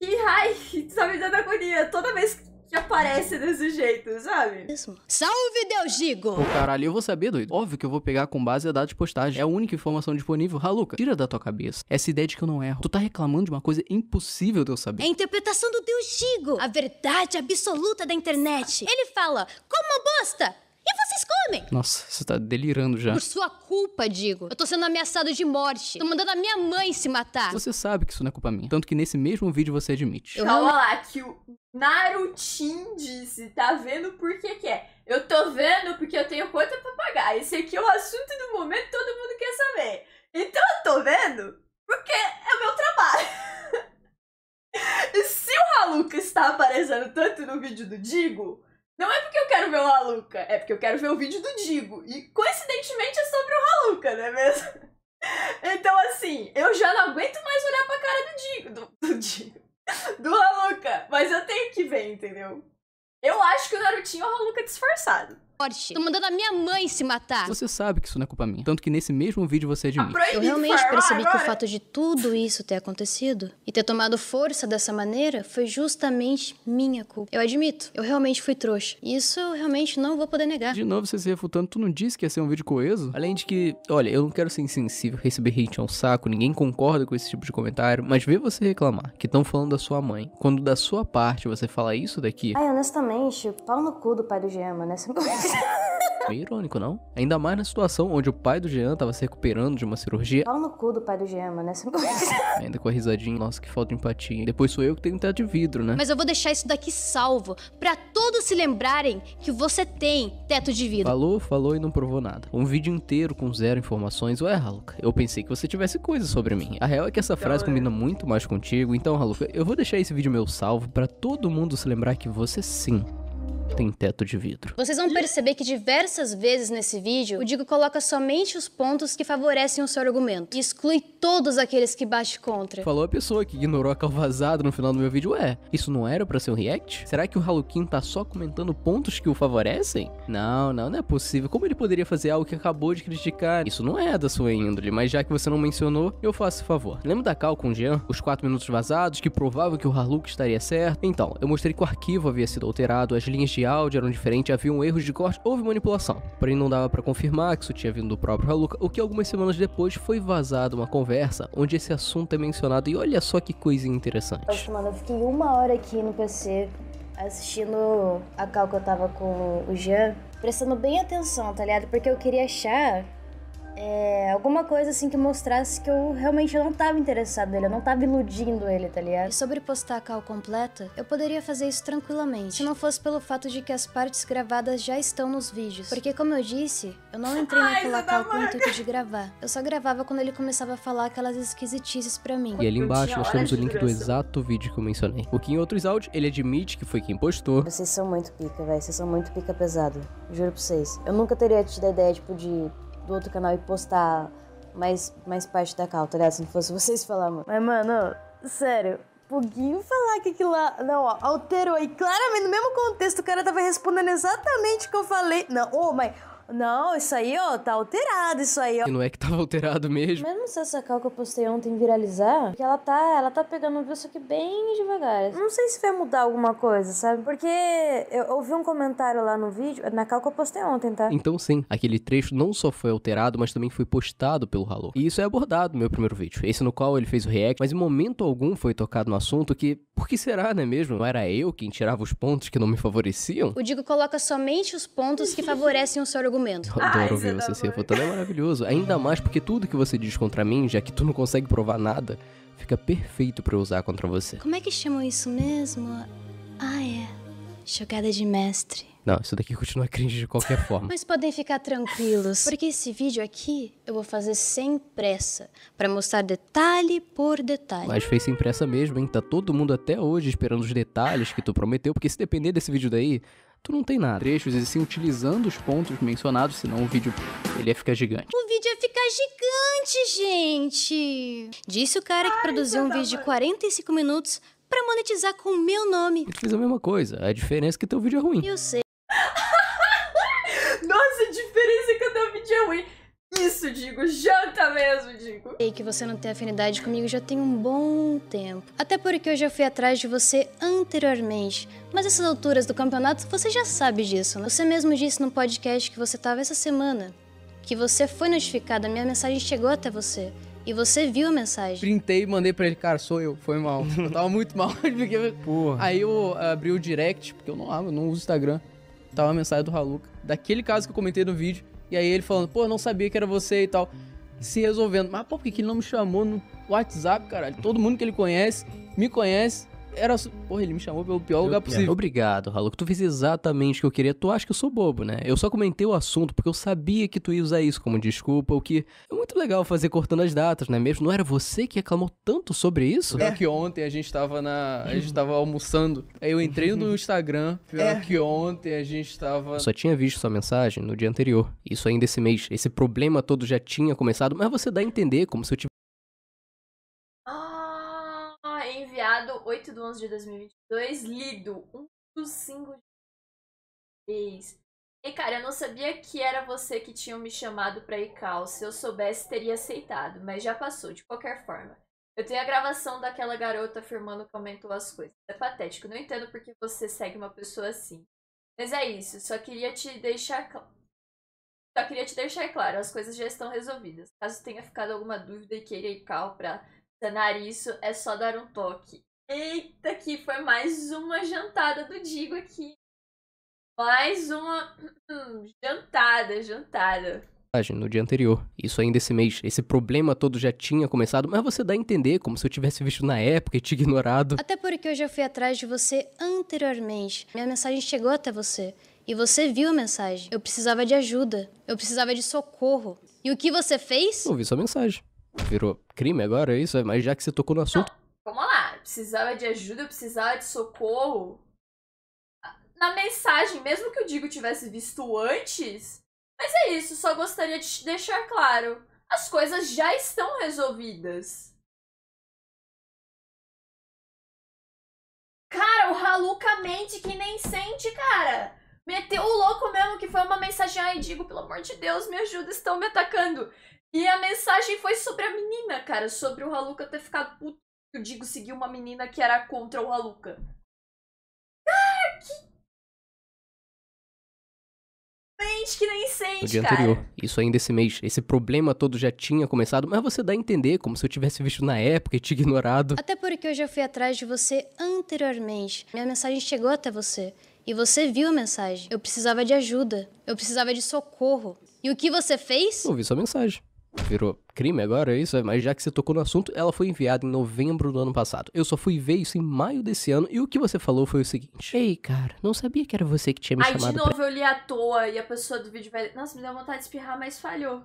E ai, tá me dando agonia. Toda vez que que aparece desse jeito, sabe? Salve, Deus digo! Pô, caralho, eu vou saber, doido. Óbvio que eu vou pegar com base a dados de postagem. É a única informação disponível. Raluca, tira da tua cabeça essa ideia de que eu não erro. Tu tá reclamando de uma coisa impossível de eu saber. É a interpretação do Deus digo, a verdade absoluta da internet. Ele fala, como bosta, e vocês comem? Nossa, você tá delirando já. Por sua culpa, digo. Eu tô sendo ameaçado de morte. Tô mandando a minha mãe se matar. Você sabe que isso não é culpa minha. Tanto que nesse mesmo vídeo você admite. Eu Calma lá, que o Narutin disse, tá vendo por que que é? Eu tô vendo porque eu tenho conta pra pagar. Esse aqui é o assunto do momento, todo mundo quer saber. Então eu tô vendo porque é o meu trabalho. E Se o Haluca está aparecendo tanto no vídeo do Digo, não é porque eu quero ver o Haluca, é porque eu quero ver o vídeo do Digo. E coincidentemente é sobre o Haluca, não é mesmo? Então, assim, eu já não aguento mais olhar pra cara do Digo. Do, do Digo. Do Haluca. Mas eu tenho que ver, entendeu? Eu acho que o Narutinho é o Haluca disfarçado morte. Tô mandando a minha mãe se matar. Você sabe que isso não é culpa minha. Tanto que nesse mesmo vídeo você tá admite. Eu realmente percebi que o fato de tudo isso ter acontecido e ter tomado força dessa maneira foi justamente minha culpa. Eu admito, eu realmente fui trouxa. Isso eu realmente não vou poder negar. De novo, você se refutando, tu não disse que ia ser um vídeo coeso? Além de que, olha, eu não quero ser insensível, receber hate é um saco, ninguém concorda com esse tipo de comentário, mas ver você reclamar que estão falando da sua mãe. Quando da sua parte você fala isso daqui. Ai, honestamente, pau no cu do pai do Gema, né? Meio irônico, não? Ainda mais na situação onde o pai do Jean tava se recuperando de uma cirurgia. Pau no cu do pai do Jean, mano. Essa... Ainda com a risadinha, nossa, que falta de empatia. Depois sou eu que tenho um teto de vidro, né? Mas eu vou deixar isso daqui salvo para todos se lembrarem que você tem teto de vidro. Falou, falou e não provou nada. Um vídeo inteiro com zero informações. Ué, Haluka. eu pensei que você tivesse coisa sobre mim. A real é que essa frase combina muito mais contigo. Então, Haluka, eu vou deixar esse vídeo meu salvo para todo mundo se lembrar que você sim tem teto de vidro. Vocês vão perceber que diversas vezes nesse vídeo, o Digo coloca somente os pontos que favorecem o seu argumento e exclui todos aqueles que bate contra. Falou a pessoa que ignorou a calvazada no final do meu vídeo, ué, isso não era para ser um react? Será que o Halukin tá só comentando pontos que o favorecem? Não, não, não é possível. Como ele poderia fazer algo que acabou de criticar? Isso não é da sua índole, mas já que você não mencionou, eu faço favor. Lembra da cal com o Jean? Os 4 minutos vazados que provavam que o Haluk estaria certo? Então, eu mostrei que o arquivo havia sido alterado, as linhas de de áudio eram diferentes, haviam erros de corte, houve manipulação. Porém, não dava para confirmar que isso tinha vindo do próprio Haluka, o que algumas semanas depois foi vazada uma conversa onde esse assunto é mencionado e olha só que coisinha interessante. Mano, eu fiquei uma hora aqui no PC assistindo a cal que eu tava com o Jean, prestando bem atenção, tá ligado? Porque eu queria achar é, alguma coisa assim que mostrasse que eu realmente não tava interessado nele, eu não tava iludindo ele, tá ligado? E sobre postar a cal completa, eu poderia fazer isso tranquilamente, se não fosse pelo fato de que as partes gravadas já estão nos vídeos. Porque como eu disse, eu não entrei naquela cal com o intuito de gravar. Eu só gravava quando ele começava a falar aquelas esquisitices para mim. E ali embaixo nós temos o link do exato vídeo que eu mencionei. O que em outros áudios ele admite que foi quem postou. Vocês são muito pica, velho. Vocês são muito pica pesado. Juro pra vocês. Eu nunca teria tido a ideia, tipo, de do outro canal e postar mais, mais parte da cal, tá ligado? Se não fosse vocês falar, mano. Mas, mano, sério, Puguinho falar que aquilo lá. Não, ó, alterou. E claramente, no mesmo contexto, o cara tava respondendo exatamente o que eu falei. Não, ô, oh, mas não, isso aí, ó, tá alterado, isso aí, ó. não é que tava alterado mesmo. Mesmo se essa cal que eu postei ontem viralizar, porque ela tá, ela tá pegando view, só que bem devagar. Não sei se vai mudar alguma coisa, sabe? Porque eu ouvi um comentário lá no vídeo, na cal que eu postei ontem, tá? Então sim, aquele trecho não só foi alterado, mas também foi postado pelo Halo. E isso é abordado no meu primeiro vídeo. Esse no qual ele fez o react, mas em momento algum foi tocado no assunto que, por que será, né mesmo? Não era eu quem tirava os pontos que não me favoreciam? O Digo coloca somente os pontos que favorecem o seu argumento. Eu adoro ver ah, ouvir é você ser votando, é maravilhoso. Ainda mais porque tudo que você diz contra mim, já que tu não consegue provar nada, fica perfeito para eu usar contra você. Como é que chamam isso mesmo? Ah, é. Jogada de mestre. Não, isso daqui continua cringe de qualquer forma. Mas podem ficar tranquilos, porque esse vídeo aqui eu vou fazer sem pressa, para mostrar detalhe por detalhe. Mas fez sem pressa mesmo, hein? Tá todo mundo até hoje esperando os detalhes que tu prometeu, porque se depender desse vídeo daí, tu não tem nada. Trechos e sim utilizando os pontos mencionados, senão o vídeo ele ia ficar gigante. O vídeo ia ficar gigante, gente! Disse o cara que produziu um vídeo de 45 minutos para monetizar com o meu nome. ele fez a mesma coisa, a diferença é que teu vídeo é ruim. Eu sei. Nossa, a diferença é que o teu vídeo é ruim. Isso, digo, janta mesmo, digo. Sei que você não tem afinidade comigo já tem um bom tempo. Até porque eu já fui atrás de você anteriormente. Mas essas alturas do campeonato você já sabe disso. Né? Você mesmo disse no podcast que você estava essa semana que você foi notificado, a minha mensagem chegou até você. E você viu a mensagem. Printei e mandei pra ele, cara, sou eu, foi mal. Eu tava muito mal. porque... Porra. Aí eu abri o direct, porque eu não, eu não uso Instagram. Tava a mensagem do Haluca. Daquele caso que eu comentei no vídeo, e aí ele falando, pô, não sabia que era você e tal. Se resolvendo. Mas, pô, por que ele não me chamou no WhatsApp, caralho? Todo mundo que ele conhece, me conhece. Era. Porra, ele me chamou pelo pior eu, lugar possível. É. Obrigado, Haluco. Tu fez exatamente o que eu queria. Tu acha que eu sou bobo, né? Eu só comentei o assunto porque eu sabia que tu ia usar isso como desculpa, o que é muito legal fazer cortando as datas, né mesmo? Não era você que reclamou tanto sobre isso? É que ontem a gente tava na. A gente tava almoçando. Aí eu entrei no Instagram. Pior é. que ontem a gente tava. Eu só tinha visto sua mensagem no dia anterior. Isso ainda esse mês. Esse problema todo já tinha começado, mas você dá a entender como se eu tivesse. 8 de 11 de 2022, lido um dos cinco dias. E cara, eu não sabia que era você que tinha me chamado pra ICAL. Se eu soubesse, teria aceitado, mas já passou, de qualquer forma. Eu tenho a gravação daquela garota afirmando que aumentou as coisas. É patético, não entendo por que você segue uma pessoa assim. Mas é isso, só queria te deixar só queria te deixar claro, as coisas já estão resolvidas. Caso tenha ficado alguma dúvida e queira ir pra para sanar isso, é só dar um toque. Eita, que foi mais uma jantada do Digo aqui. Mais uma hum, jantada, jantada. No dia anterior, isso ainda esse mês. Esse problema todo já tinha começado, mas você dá a entender como se eu tivesse visto na época e te ignorado. Até porque eu já fui atrás de você anteriormente. Minha mensagem chegou até você. E você viu a mensagem. Eu precisava de ajuda. Eu precisava de socorro. E o que você fez? Ouvi sua mensagem. Virou crime agora, é isso? É, mas já que você tocou no assunto. Não vamos lá, precisava de ajuda, precisava de socorro. Ah, na mensagem, mesmo que o Digo tivesse visto antes, mas é isso, só gostaria de te deixar claro. As coisas já estão resolvidas. Cara, o Haluca mente que nem sente, cara. Meteu o louco mesmo, que foi uma mensagem. Ai, digo, pelo amor de Deus, me ajuda, estão me atacando. E a mensagem foi sobre a menina, cara. Sobre o Haluca ter ficado puto eu digo seguir uma menina que era contra o Haluca. Cara, ah, que. Gente, que nem sente, dia cara. anterior, isso ainda esse mês. Esse problema todo já tinha começado, mas você dá a entender como se eu tivesse visto na época e te ignorado. Até porque eu já fui atrás de você anteriormente. Minha mensagem chegou até você. E você viu a mensagem. Eu precisava de ajuda. Eu precisava de socorro. E o que você fez? Ouvi sua mensagem virou crime agora, é isso? Mas já que você tocou no assunto, ela foi enviada em novembro do ano passado. Eu só fui ver isso em maio desse ano e o que você falou foi o seguinte: Ei, cara, não sabia que era você que tinha me chamado. Aí de novo pra... eu li à toa e a pessoa do vídeo vai. Nossa, me deu vontade de espirrar, mas falhou.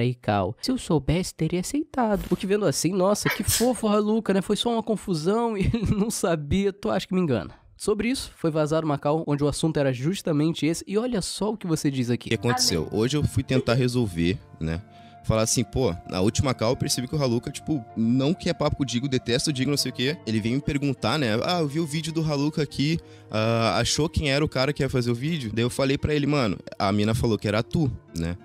Aí, Cal, se eu soubesse, teria aceitado. porque vendo assim, nossa, que fofo, Raluca, né? Foi só uma confusão e não sabia, tu acha que me engana. Sobre isso, foi vazado uma onde o assunto era justamente esse. E olha só o que você diz aqui. O que aconteceu? Hoje eu fui tentar resolver, né? falar assim, pô, na última cal eu percebi que o Haluca, tipo, não quer papo com o Digo, detesta o Digo, não sei o quê. Ele veio me perguntar, né? Ah, eu vi o vídeo do Haluca aqui, uh, achou quem era o cara que ia fazer o vídeo? Daí eu falei para ele, mano, a mina falou que era tu, né?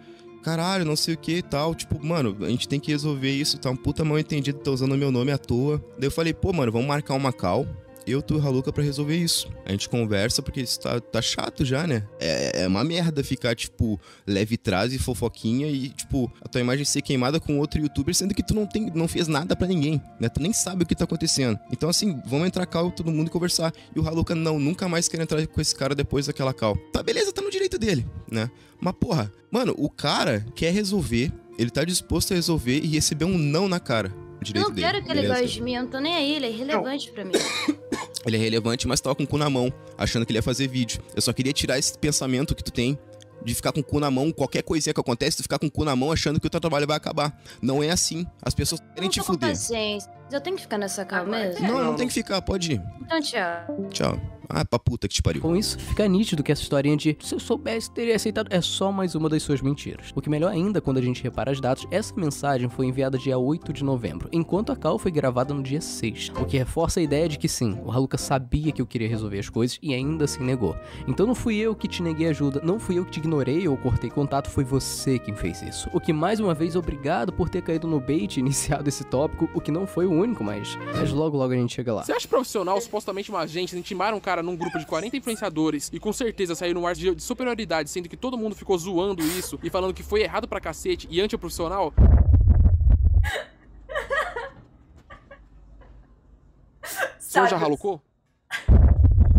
Caralho, não sei o que e tal. Tipo, mano, a gente tem que resolver isso. Tá um puta mal entendido, tá usando meu nome à toa. Daí eu falei, pô, mano, vamos marcar uma cal eu, tu e Haluka pra resolver isso. A gente conversa porque isso tá, tá chato já, né? É, é uma merda ficar, tipo, leve trás e fofoquinha e, tipo, a tua imagem ser queimada com outro youtuber, sendo que tu não, tem, não fez nada para ninguém, né? Tu nem sabe o que tá acontecendo. Então, assim, vamos entrar cal todo mundo conversar. E o Haluka, não, nunca mais quer entrar com esse cara depois daquela cal. Tá, beleza, tá no direito dele, né? Mas, porra, mano, o cara quer resolver, ele tá disposto a resolver e receber um não na cara direito dele. Eu não quero dele, que ele beleza? goste de mim, eu não tô nem aí, ele é irrelevante não. pra mim. Ele é relevante, mas tava tá com o cu na mão, achando que ele ia fazer vídeo. Eu só queria tirar esse pensamento que tu tem de ficar com o cu na mão, qualquer coisinha que acontece, tu ficar com o cu na mão achando que o teu trabalho vai acabar. Não é assim. As pessoas querem te fuder. Eu tenho que ficar nessa calma mesmo? Não, não, não tem que ficar, pode ir. Então, tchau. Tchau. Ah, pra puta que te pariu. Com isso, fica nítido que essa historinha de se eu soubesse, teria aceitado é só mais uma das suas mentiras. O que melhor ainda, quando a gente repara as datas, essa mensagem foi enviada dia 8 de novembro, enquanto a call foi gravada no dia 6, o que reforça a ideia de que sim, o Haluka sabia que eu queria resolver as coisas e ainda assim negou. Então não fui eu que te neguei ajuda, não fui eu que te ignorei ou cortei contato, foi você quem fez isso. O que mais uma vez obrigado por ter caído no bait e iniciado esse tópico, o que não foi o único, mas mas logo logo a gente chega lá. Você acha profissional supostamente uma agente intimar um cara cara num grupo de 40 influenciadores e com certeza saiu no ar de, superioridade, sendo que todo mundo ficou zoando isso e falando que foi errado pra cacete e antiprofissional, O senhor já ralucou?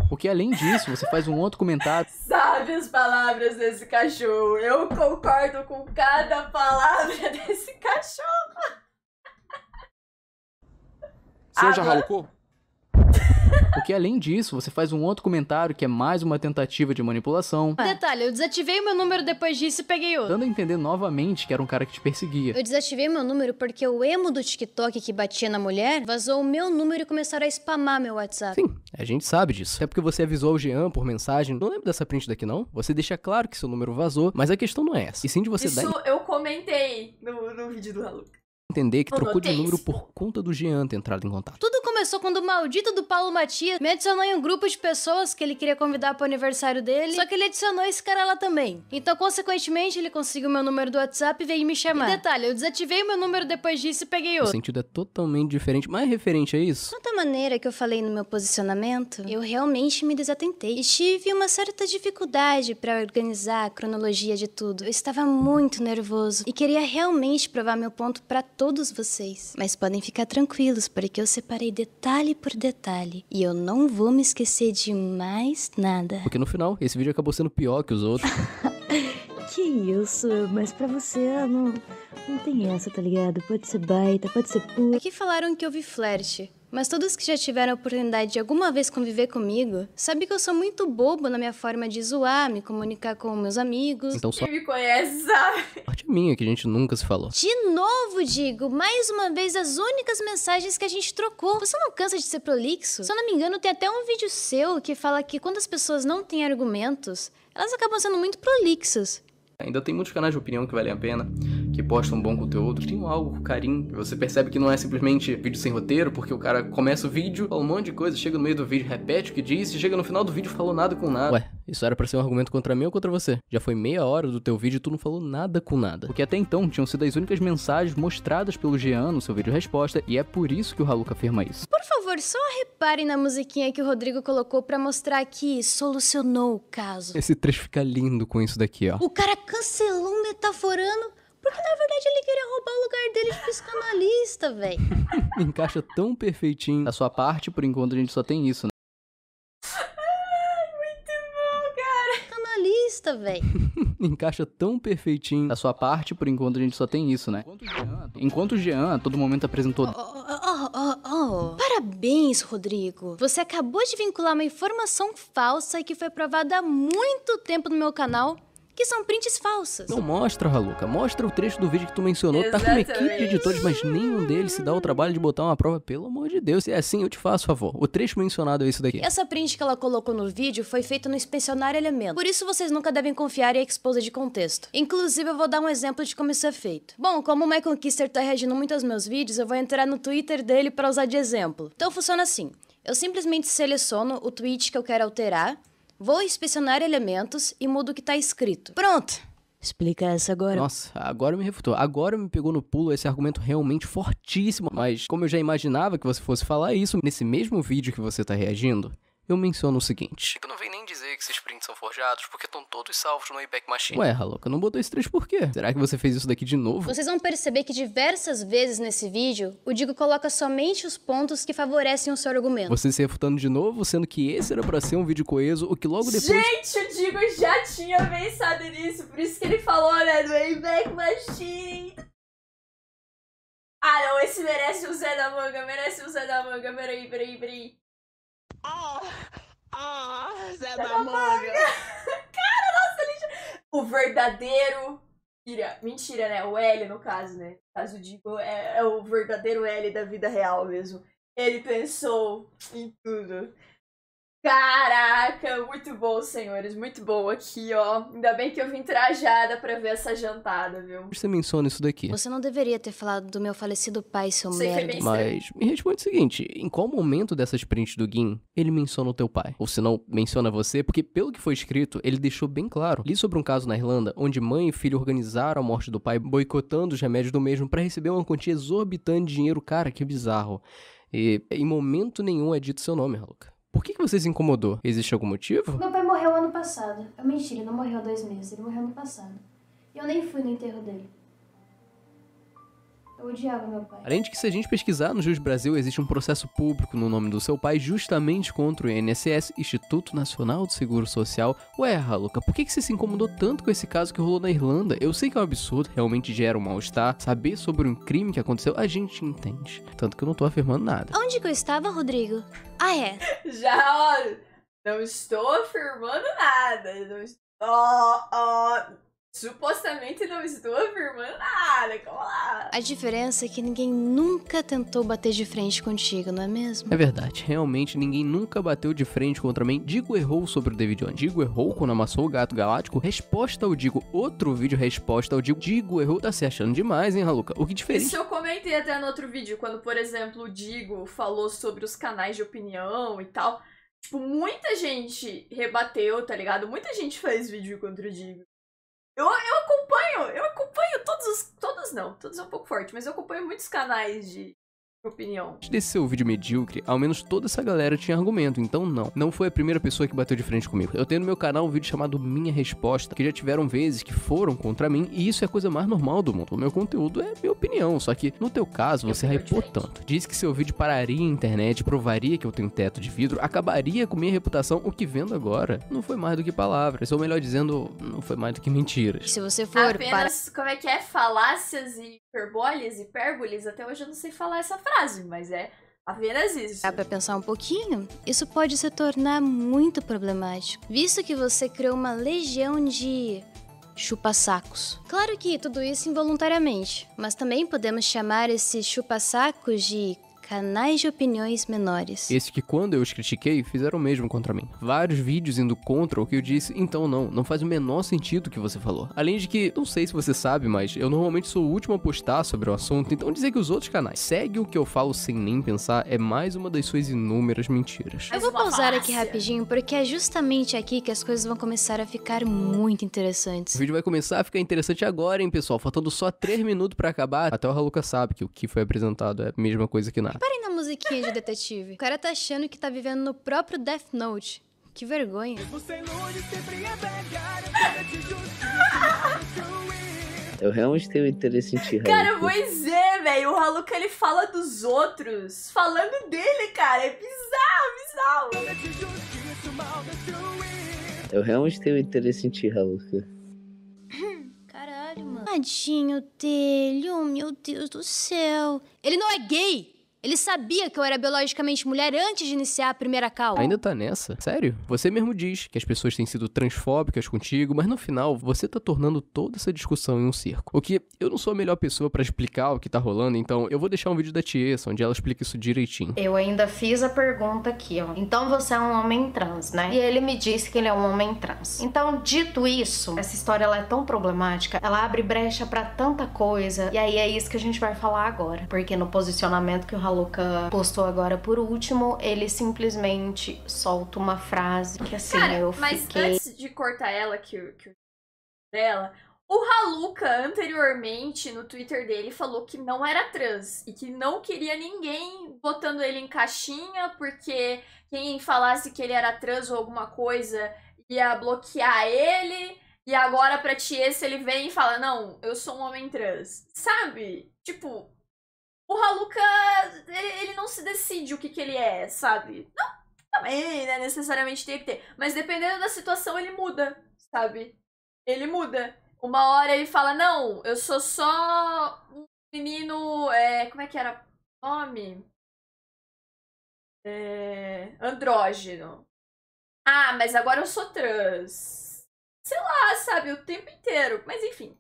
Porque além disso, você faz um outro comentário. Sabe as palavras desse cachorro. Eu concordo com cada palavra desse cachorro. O senhor Agora... já ralucou? Porque além disso, você faz um outro comentário que é mais uma tentativa de manipulação. É. Detalhe, eu desativei o meu número depois disso e peguei outro. Dando a entender novamente que era um cara que te perseguia. Eu desativei meu número porque o emo do TikTok que batia na mulher vazou o meu número e começaram a spamar meu WhatsApp. Sim, a gente sabe disso. É porque você avisou o Jean por mensagem. Não lembro dessa print daqui, não. Você deixa claro que seu número vazou, mas a questão não é essa. E sim de você Isso dar... eu comentei no, no vídeo do Haluca entender que trocou de número por conta do Jean ter entrado em contato. Tudo começou quando o maldito do Paulo Matias me adicionou em um grupo de pessoas que ele queria convidar para o aniversário dele, só que ele adicionou esse cara lá também. Então, consequentemente, ele conseguiu meu número do WhatsApp e veio me chamar. E detalhe, eu desativei o meu número depois disso e peguei outro. O sentido é totalmente diferente, mas é referente a isso? Quanto maneira que eu falei no meu posicionamento, eu realmente me desatentei e tive uma certa dificuldade para organizar a cronologia de tudo. Eu estava muito nervoso e queria realmente provar meu ponto para todos todos vocês. Mas podem ficar tranquilos, porque eu separei detalhe por detalhe. E eu não vou me esquecer de mais nada. Porque no final, esse vídeo acabou sendo pior que os outros. que isso, mas pra você não, não tem essa, tá ligado? Pode ser baita, pode ser puta. Aqui é falaram que houve flerte. Mas todos que já tiveram a oportunidade de alguma vez conviver comigo, sabem que eu sou muito bobo na minha forma de zoar, me comunicar com meus amigos. Então só... Quem me conhece sabe. Parte minha que a gente nunca se falou. De novo, digo, mais uma vez as únicas mensagens que a gente trocou. Você não cansa de ser prolixo? Se eu não me engano, tem até um vídeo seu que fala que quando as pessoas não têm argumentos, elas acabam sendo muito prolixas. Ainda tem muitos canais de opinião que valem a pena que postam bom conteúdo, tem algo com carinho. Você percebe que não é simplesmente vídeo sem roteiro, porque o cara começa o vídeo, fala um monte de coisa, chega no meio do vídeo, repete o que disse, chega no final do vídeo falou nada com nada. Ué, isso era para ser um argumento contra mim ou contra você? Já foi meia hora do teu vídeo e tu não falou nada com nada. Porque até então tinham sido as únicas mensagens mostradas pelo Jean no seu vídeo resposta, e é por isso que o Haluca afirma isso. Por favor, só reparem na musiquinha que o Rodrigo colocou para mostrar que solucionou o caso. Esse trecho fica lindo com isso daqui, ó. O cara cancelou metaforando. Porque na verdade ele queria roubar o lugar dele de psicanalista, velho. Encaixa tão perfeitinho a sua parte, por enquanto a gente só tem isso, né? Muito bom, cara. velho. Encaixa tão perfeitinho na sua parte, por enquanto a gente só tem isso, né? Enquanto o Jean, todo momento apresentou. Oh, oh, oh, oh, Parabéns, Rodrigo. Você acabou de vincular uma informação falsa e que foi provada há muito tempo no meu canal que são prints falsas. Não mostra, Haluca. Mostra o trecho do vídeo que tu mencionou. Exatamente. Tá com uma equipe de editores, mas nenhum deles se dá o trabalho de botar uma prova. Pelo amor de Deus, é assim, eu te faço favor. O trecho mencionado é isso daqui. Essa print que ela colocou no vídeo foi feita no inspecionário elemento. Por isso, vocês nunca devem confiar em exposa de contexto. Inclusive, eu vou dar um exemplo de como isso é feito. Bom, como o Michael Kister tá reagindo muito aos meus vídeos, eu vou entrar no Twitter dele para usar de exemplo. Então, funciona assim. Eu simplesmente seleciono o tweet que eu quero alterar, Vou inspecionar elementos e mudo o que está escrito. Pronto! Explica essa agora. Nossa, agora me refutou. Agora me pegou no pulo esse argumento realmente fortíssimo. Mas como eu já imaginava que você fosse falar isso nesse mesmo vídeo que você está reagindo, eu menciono o seguinte. Tu não vem nem dizer que esses prints são forjados, porque estão todos salvos no Wayback Machine. Ué, Haloka, não botou esse três por quê? Será que você fez isso daqui de novo? Vocês vão perceber que diversas vezes nesse vídeo, o Digo coloca somente os pontos que favorecem o seu argumento. Você se refutando de novo, sendo que esse era pra ser um vídeo coeso, o que logo depois... Gente, o Digo já tinha pensado nisso, por isso que ele falou, né, do Wayback Machine. Ah não, esse merece o Zé da Manga, merece o Zé da Manga, peraí, peraí, peraí. Ah, ah, Zé, Zé da, da Manga. Cara, nossa, ele já... O verdadeiro... Mentira, mentira, né? O L, no caso, né? No caso, digo, é, é o verdadeiro L da vida real mesmo. Ele pensou em tudo. Caraca, muito bom, senhores, muito bom aqui, ó. Ainda bem que eu vim trajada para ver essa jantada, viu? Você menciona isso daqui. Você não deveria ter falado do meu falecido pai, seu merda. Mas me responde o seguinte, em qual momento dessas prints do Gin ele menciona o teu pai? Ou se não, menciona você? Porque pelo que foi escrito, ele deixou bem claro. Li sobre um caso na Irlanda, onde mãe e filho organizaram a morte do pai, boicotando os remédios do mesmo para receber uma quantia exorbitante de dinheiro. Cara, que bizarro. E em momento nenhum é dito seu nome, Haluca. Por que, que você se incomodou? Existe algum motivo? Meu pai morreu ano passado. É mentira, ele não morreu há dois meses, ele morreu ano passado. E eu nem fui no enterro dele. Eu odiava meu pai. Além de que, se a gente pesquisar no Jus Brasil, existe um processo público no nome do seu pai justamente contra o INSS, Instituto Nacional do Seguro Social. Ué, Haluca, por que, que você se incomodou tanto com esse caso que rolou na Irlanda? Eu sei que é um absurdo, realmente gera um mal-estar. Saber sobre um crime que aconteceu, a gente entende. Tanto que eu não tô afirmando nada. Onde que eu estava, Rodrigo? Ah, é. Já, olha, não estou afirmando nada. Não estou... Oh, oh supostamente não estou afirmando nada, como lá. A diferença é que ninguém nunca tentou bater de frente contigo, não é mesmo? É verdade, realmente ninguém nunca bateu de frente contra mim. Digo errou sobre o David Jones, Digo errou quando amassou o gato galáctico. Resposta ao Digo, outro vídeo resposta ao Digo. Digo errou, tá se achando demais, hein, Raluca? O que diferente... Isso eu comentei até no outro vídeo, quando, por exemplo, o Digo falou sobre os canais de opinião e tal. Tipo, muita gente rebateu, tá ligado? Muita gente faz vídeo contra o Digo. Eu, eu acompanho, eu acompanho todos os. Todos não, todos é um pouco forte, mas eu acompanho muitos canais de opinião. Desse seu vídeo medíocre, ao menos toda essa galera tinha argumento, então não. Não foi a primeira pessoa que bateu de frente comigo. Eu tenho no meu canal um vídeo chamado Minha Resposta, que já tiveram vezes que foram contra mim, e isso é a coisa mais normal do mundo. O meu conteúdo é minha opinião, só que no teu caso você hypou tanto. Diz que seu vídeo pararia a internet, provaria que eu tenho teto de vidro, acabaria com minha reputação, o que vendo agora não foi mais do que palavras, ou melhor dizendo, não foi mais do que mentiras. Se você for Apenas, para... como é que é, falácias e hiperbólias, hipérboles, até hoje eu não sei falar essa frase, mas é apenas isso. Dá pra pensar um pouquinho? Isso pode se tornar muito problemático, visto que você criou uma legião de chupa-sacos. Claro que tudo isso involuntariamente, mas também podemos chamar esses chupa-sacos de canais de opiniões menores. Esse que quando eu os critiquei, fizeram o mesmo contra mim. Vários vídeos indo contra o que eu disse, então não, não faz o menor sentido o que você falou. Além de que, não sei se você sabe, mas eu normalmente sou o último a postar sobre o assunto, então dizer que os outros canais seguem o que eu falo sem nem pensar é mais uma das suas inúmeras mentiras. Eu vou pausar aqui rapidinho, porque é justamente aqui que as coisas vão começar a ficar muito interessantes. O vídeo vai começar a ficar interessante agora, hein, pessoal? Faltando só 3 minutos para acabar, até o Haluca sabe que o que foi apresentado é a mesma coisa que nada. Reparem na musiquinha de detetive. O cara tá achando que tá vivendo no próprio Death Note. Que vergonha. É eu realmente tenho interesse em te Cara, pois é, velho. O Haluka ele fala dos outros falando dele, cara. É bizarro, bizarro. Eu realmente tenho interesse em te Haluka. Caralho, mano. Tadinho dele. Oh, meu Deus do céu. Ele não é gay! Ele sabia que eu era biologicamente mulher antes de iniciar a primeira call. Ainda tá nessa? Sério? Você mesmo diz que as pessoas têm sido transfóbicas contigo, mas no final você tá tornando toda essa discussão em um circo. O que eu não sou a melhor pessoa para explicar o que tá rolando, então eu vou deixar um vídeo da Tiesa onde ela explica isso direitinho. Eu ainda fiz a pergunta aqui, ó. Então você é um homem trans, né? E ele me disse que ele é um homem trans. Então, dito isso, essa história ela é tão problemática, ela abre brecha para tanta coisa, e aí é isso que a gente vai falar agora, porque no posicionamento que o Aluca postou agora por último, ele simplesmente solta uma frase que assim Cara, eu fiquei... Mas antes de cortar ela, que, que dela, o Haluca, anteriormente, no Twitter dele, falou que não era trans e que não queria ninguém botando ele em caixinha, porque quem falasse que ele era trans ou alguma coisa ia bloquear ele. E agora, pra Tiesse ele vem e fala: Não, eu sou um homem trans. Sabe? Tipo, o Haluka, ele não se decide o que, que ele é, sabe? Não, também, né? Necessariamente tem que ter. Mas dependendo da situação, ele muda, sabe? Ele muda. Uma hora ele fala, não, eu sou só um menino. É, como é que era o nome? É, andrógeno. Ah, mas agora eu sou trans. Sei lá, sabe? O tempo inteiro. Mas enfim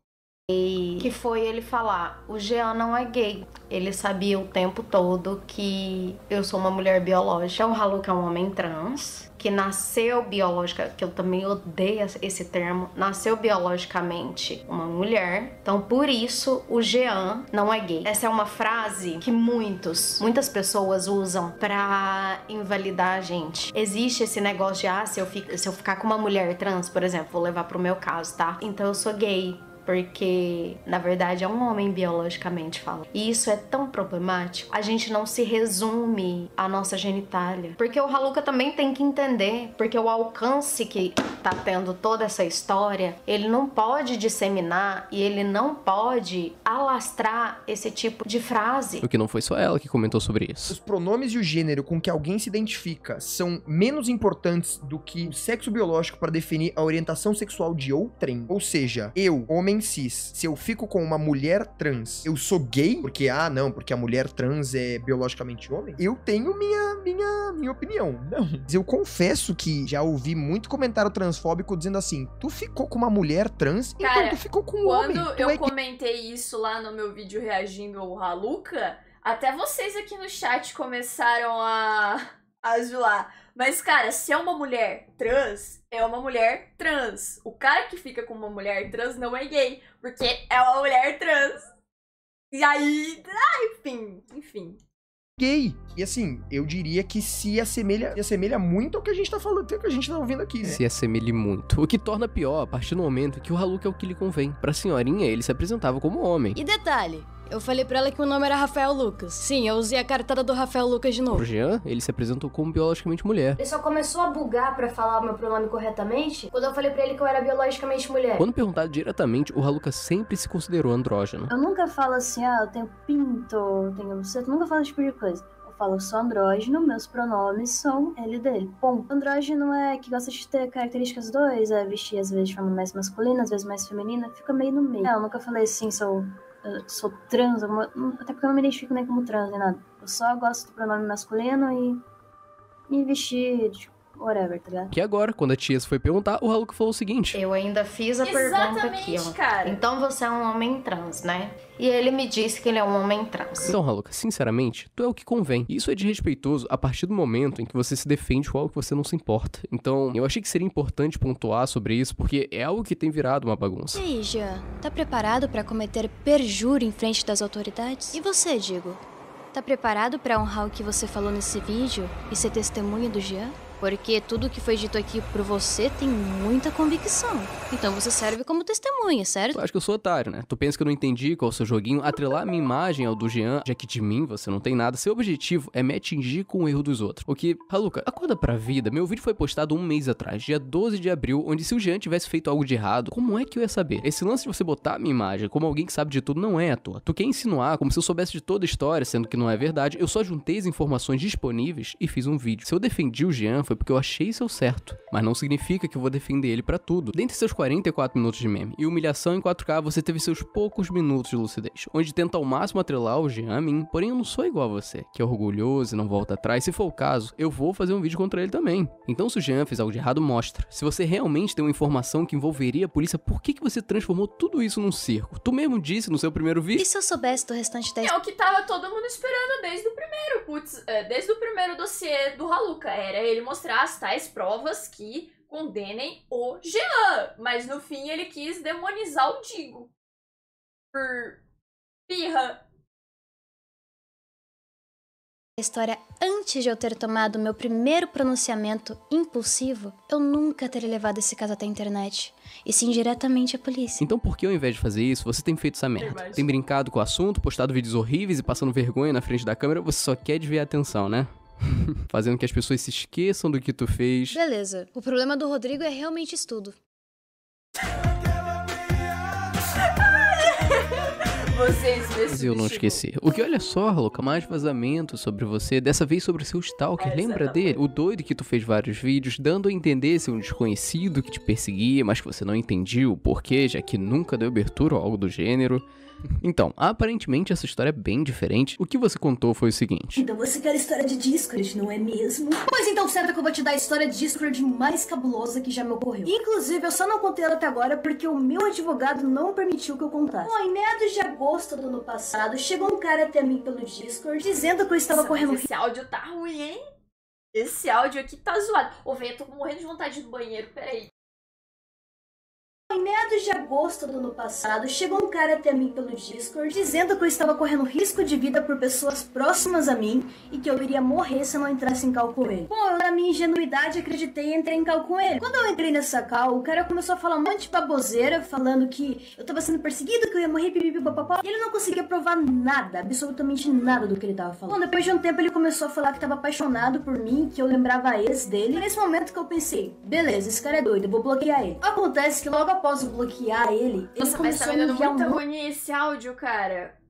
que foi ele falar: o Jean não é gay. Ele sabia o tempo todo que eu sou uma mulher biológica. O Haluk é um homem trans que nasceu biológica, que eu também odeio esse termo, nasceu biologicamente uma mulher. Então, por isso, o Jean não é gay. Essa é uma frase que muitos, muitas pessoas usam para invalidar a gente. Existe esse negócio de, ah, se eu, fico, se eu ficar com uma mulher trans, por exemplo, vou levar pro meu caso, tá? Então, eu sou gay porque na verdade é um homem biologicamente falando. E isso é tão problemático. A gente não se resume à nossa genitália, porque o Haluka também tem que entender, porque o alcance que tá tendo toda essa história, ele não pode disseminar e ele não pode alastrar esse tipo de frase. Porque não foi só ela que comentou sobre isso. Os pronomes e o gênero com que alguém se identifica são menos importantes do que o sexo biológico para definir a orientação sexual de outrem. Ou seja, eu, homem homem cis, se eu fico com uma mulher trans, eu sou gay? Porque, ah, não, porque a mulher trans é biologicamente homem? Eu tenho minha, minha, minha opinião. Não. Mas eu confesso que já ouvi muito comentário transfóbico dizendo assim, tu ficou com uma mulher trans? Então, Cara, então tu ficou com um homem. Quando eu é comentei gay. isso lá no meu vídeo reagindo ao Haluca, até vocês aqui no chat começaram a, a zoar. Mas, cara, se é uma mulher trans, é uma mulher trans. O cara que fica com uma mulher trans não é gay, porque é uma mulher trans. E aí, ah, enfim, enfim. Gay. E assim, eu diria que se assemelha, se assemelha muito ao que a gente tá falando, o que a gente tá ouvindo aqui. Né? Se assemelhe muito. O que torna pior a partir do momento que o Haluk é o que lhe convém. Pra senhorinha, ele se apresentava como homem. E detalhe, eu falei para ela que o nome era Rafael Lucas. Sim, eu usei a cartada do Rafael Lucas de novo. Pro Jean, ele se apresentou como biologicamente mulher. Ele só começou a bugar para falar o meu pronome corretamente quando eu falei para ele que eu era biologicamente mulher. Quando perguntado diretamente, o Raluca sempre se considerou andrógeno. Eu nunca falo assim, ah, eu tenho pinto, eu tenho você, nunca falo esse tipo de coisa. Eu falo, só sou andrógeno, meus pronomes são ele e dele. Bom, andrógeno é que gosta de ter características dois, é vestir às vezes de forma mais masculina, às vezes mais feminina, fica meio no meio. É, eu nunca falei assim, sou ah, sou trans, hum, até porque eu não me identifico nem como trans nem nada. Eu só gosto do pronome masculino e me vestir, tipo, whatever, é tá ligado? Que agora, quando a se foi perguntar, o Haluk falou o seguinte: Eu ainda fiz a pergunta aqui, ó. Cara. Então você é um homem trans, né? E ele me disse que ele é um homem trans. Então, Haluk, sinceramente, tu é o que convém. Isso é desrespeitoso a partir do momento em que você se defende com algo que você não se importa. Então, eu achei que seria importante pontuar sobre isso, porque é algo que tem virado uma bagunça. E aí, Jean, tá preparado para cometer perjúrio em frente das autoridades? E você, Digo? Tá preparado para honrar o que você falou nesse vídeo e ser testemunha do Jean? porque tudo que foi dito aqui por você tem muita convicção. Então você serve como testemunha, certo? Tu acha que eu sou otário, né? Tu pensa que eu não entendi qual é o seu joguinho? Atrelar minha imagem ao do Jean, já que de mim você não tem nada. Seu objetivo é me atingir com o erro dos outros. O que, Haluca, acorda pra vida. Meu vídeo foi postado um mês atrás, dia 12 de abril, onde se o Jean tivesse feito algo de errado, como é que eu ia saber? Esse lance de você botar minha imagem como alguém que sabe de tudo não é à toa. Tu quer insinuar como se eu soubesse de toda a história, sendo que não é verdade. Eu só juntei as informações disponíveis e fiz um vídeo. Se eu defendi o Jean, foi foi porque eu achei isso certo, mas não significa que eu vou defender ele para tudo. Dentre seus 44 minutos de meme e humilhação em 4K, você teve seus poucos minutos de lucidez, onde tenta ao máximo atrelar o Jean a mim, porém eu não sou igual a você, que é orgulhoso e não volta atrás. Se for o caso, eu vou fazer um vídeo contra ele também. Então se o Jean fez algo de errado, mostra. Se você realmente tem uma informação que envolveria a polícia, por que, que você transformou tudo isso num circo? Tu mesmo disse no seu primeiro vídeo. E se eu soubesse do restante da... É o que tava todo mundo esperando desde o primeiro, putz, é, desde o primeiro dossiê do Haluca, era ele mostrando mostrar tais provas que condenem o Jean, mas no fim ele quis demonizar o Digo por pirra. A história antes de eu ter tomado meu primeiro pronunciamento impulsivo, eu nunca teria levado esse caso até a internet, e sim diretamente à polícia. Então por que ao invés de fazer isso, você tem feito essa merda? Tem brincado com o assunto, postado vídeos horríveis e passando vergonha na frente da câmera, você só quer desviar a atenção, né? fazendo que as pessoas se esqueçam do que tu fez. Beleza. O problema do Rodrigo é realmente estudo. vocês Mas eu não esqueci. O que olha só, louca mais vazamentos sobre você, dessa vez sobre o seu stalker. É, Lembra dele? O doido que tu fez vários vídeos dando a entender ser um desconhecido que te perseguia, mas que você não entendia o porquê, já que nunca deu abertura ou algo do gênero. Então, aparentemente essa história é bem diferente. O que você contou foi o seguinte. Então você quer a história de Discord, não é mesmo? Pois então certo que eu vou te dar a história de Discord mais cabulosa que já me ocorreu. Inclusive, eu só não contei ela até agora porque o meu advogado não permitiu que eu contasse. Foi em de agosto agosto do ano passado, chegou um cara até mim pelo Discord dizendo que eu estava Nossa, correndo. Esse áudio tá ruim, hein? Esse áudio aqui tá zoado. Ô, velho, eu tô morrendo de vontade de banheiro, peraí. Em meados de agosto do ano passado, chegou um cara até mim pelo Discord dizendo que eu estava correndo risco de vida por pessoas próximas a mim e que eu iria morrer se eu não entrasse em cal com ele. Bom, eu, na minha ingenuidade, acreditei e entrei em cal com ele. Quando eu entrei nessa cal, o cara começou a falar um monte de baboseira, falando que eu estava sendo perseguido, que eu ia morrer, pipipipopopó, e ele não conseguia provar nada, absolutamente nada do que ele estava falando. Bom, depois de um tempo, ele começou a falar que estava apaixonado por mim, que eu lembrava a ex dele. E nesse momento que eu pensei, beleza, esse cara é doido, eu vou bloquear ele. Acontece que logo posso bloquear ele. ele Nossa, ele mas tá me dando muita um... agonia esse áudio, cara.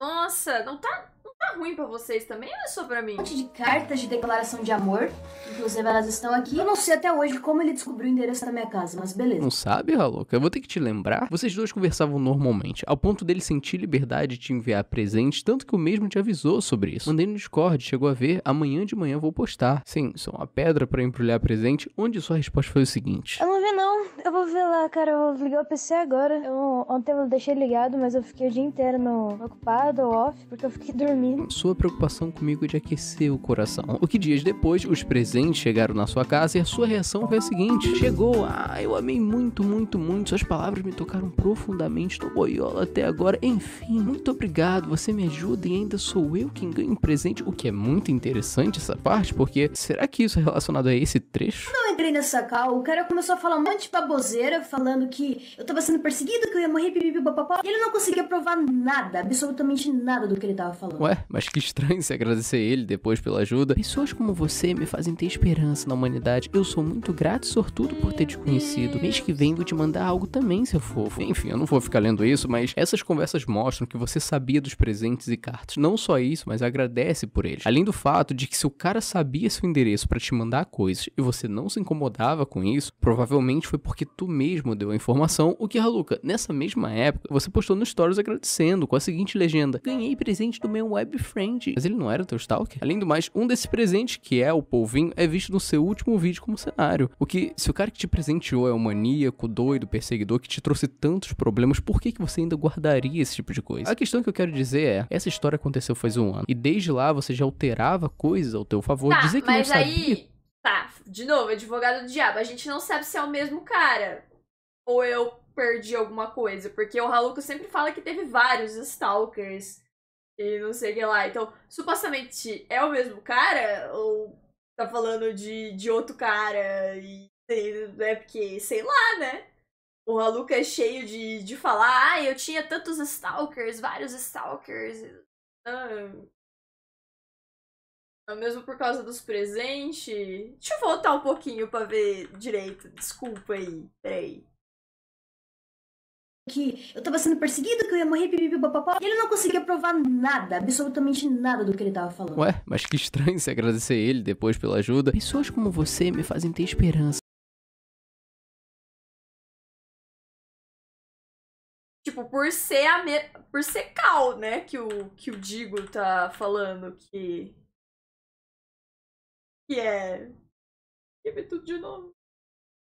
Nossa, não tá ruim pra vocês também ou é só pra mim? Um monte de cartas de declaração de amor. Inclusive, elas estão aqui. Eu não sei até hoje como ele descobriu o endereço da minha casa, mas beleza. Não sabe, Haluca? Eu vou ter que te lembrar. Vocês dois conversavam normalmente, ao ponto dele sentir liberdade de te enviar presentes, tanto que o mesmo te avisou sobre isso. Mandei no Discord, chegou a ver, amanhã de manhã vou postar. Sim, só uma pedra para embrulhar presente, onde sua resposta foi o seguinte. Eu não vi não, eu vou ver lá, cara, eu vou ligar o PC agora. Eu, ontem eu deixei ligado, mas eu fiquei o dia inteiro no ocupado ou off, porque eu fiquei dormindo sua preocupação comigo de aquecer o coração. O que dias depois, os presentes chegaram na sua casa e a sua reação foi a seguinte: Chegou, ah, eu amei muito, muito, muito, suas palavras me tocaram profundamente, tô boiola até agora, enfim, muito obrigado, você me ajuda e ainda sou eu quem ganho um presente, o que é muito interessante essa parte, porque será que isso é relacionado a esse trecho? Não entrei nessa cal, o cara começou a falar um monte de baboseira, falando que eu tava sendo perseguido, que eu ia morrer, e ele não conseguia provar nada, absolutamente nada do que ele tava falando. Ué? Mas que estranho se agradecer ele depois pela ajuda. Pessoas como você me fazem ter esperança na humanidade. Eu sou muito grato e sortudo por ter te conhecido. Mês que vem vou te mandar algo também, seu fofo. Enfim, eu não vou ficar lendo isso, mas essas conversas mostram que você sabia dos presentes e cartas. Não só isso, mas agradece por eles. Além do fato de que se o cara sabia seu endereço para te mandar coisas e você não se incomodava com isso, provavelmente foi porque tu mesmo deu a informação, o que, Haluca, nessa mesma época, você postou no Stories agradecendo com a seguinte legenda: Ganhei presente do meu web friend. Mas ele não era o teu stalker? Além do mais, um desse presente, que é o polvinho, é visto no seu último vídeo como cenário. O que, se o cara que te presenteou é um maníaco, doido, perseguidor, que te trouxe tantos problemas, por que, que você ainda guardaria esse tipo de coisa? A questão que eu quero dizer é, essa história aconteceu faz um ano, e desde lá você já alterava coisas ao teu favor, tá, dizer que mas não sabia... Aí... Tá, de novo, advogado do diabo, a gente não sabe se é o mesmo cara. Ou eu perdi alguma coisa, porque o Haluco sempre fala que teve vários stalkers e não sei o que lá. Então, supostamente é o mesmo cara? Ou tá falando de, de outro cara? E é porque, sei lá, né? O maluco é cheio de, de falar, ah, eu tinha tantos stalkers, vários stalkers. Ah, é mesmo por causa dos presentes. Deixa eu voltar um pouquinho pra ver direito. Desculpa aí, peraí que eu tava sendo perseguido, que eu ia morrer, pipipipopopó. E ele não conseguia provar nada, absolutamente nada do que ele tava falando. Ué, mas que estranho se agradecer ele depois pela ajuda. Pessoas como você me fazem ter esperança. Tipo, por ser a me... por ser Cal, né, que o que o Digo tá falando que que é que é tudo de novo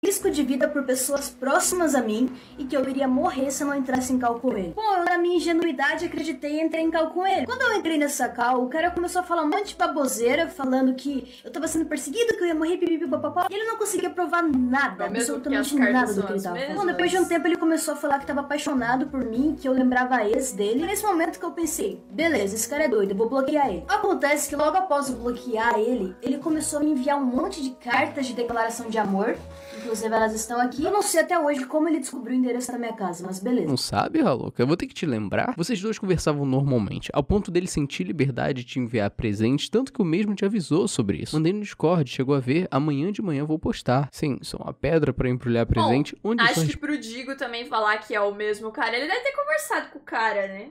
risco de vida por pessoas próximas a mim e que eu iria morrer se eu não entrasse em cal com ele. Bom, eu, na minha ingenuidade, acreditei e entrei em cal com ele. Quando eu entrei nessa cal, o cara começou a falar um monte de baboseira, falando que eu tava sendo perseguido, que eu ia morrer, pipipipopopó, e ele não conseguia provar nada, absolutamente nada do que ele tava falando. Bom, depois de um tempo ele começou a falar que tava apaixonado por mim, que eu lembrava a ex dele. E nesse momento que eu pensei, beleza, esse cara é doido, eu vou bloquear ele. Acontece que logo após eu bloquear ele, ele começou a me enviar um monte de cartas de declaração de amor, inclusive inclusive elas estão aqui. Eu não sei até hoje como ele descobriu o endereço da minha casa, mas beleza. Não sabe, Haluca? Eu vou ter que te lembrar. Vocês dois conversavam normalmente, ao ponto dele sentir liberdade de te enviar presente, tanto que o mesmo te avisou sobre isso. Mandei no Discord, chegou a ver, amanhã de manhã vou postar. Sim, são uma pedra para embrulhar presente. Bom, onde acho que pro Digo também falar que é o mesmo cara, ele deve ter conversado com o cara, né?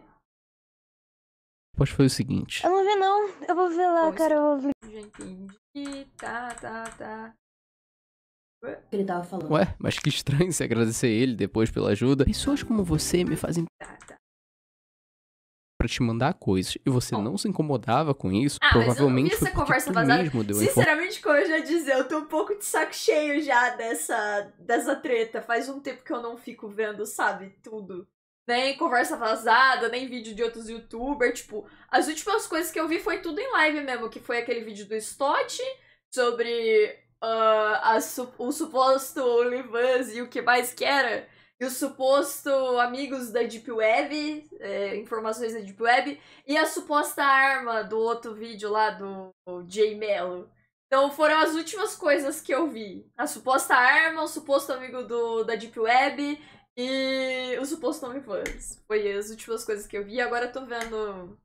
Pode foi o seguinte. Eu não vi não, eu vou ver lá, cara, eu vou ver. Já entendi, tá, tá, tá que ele tava falando. Ué, mas que estranho se agradecer ele depois pela ajuda. Pessoas como você me fazem. Tá, tá. Pra te mandar coisas e você não se incomodava com isso, ah, provavelmente. Mas eu não vi essa conversa vazada. Mesmo deu Sinceramente, como eu já disse, eu tô um pouco de saco cheio já dessa, dessa treta. Faz um tempo que eu não fico vendo, sabe, tudo. Nem conversa vazada, nem vídeo de outros youtubers. Tipo, as últimas coisas que eu vi foi tudo em live mesmo, que foi aquele vídeo do Stott sobre uh, su o suposto OnlyFans e o que mais que era, e o suposto amigos da Deep Web, é, informações da Deep Web, e a suposta arma do outro vídeo lá do, Jay Mello. Então foram as últimas coisas que eu vi. A suposta arma, o suposto amigo do, da Deep Web e o suposto OnlyFans. Foi as últimas coisas que eu vi. Agora eu tô vendo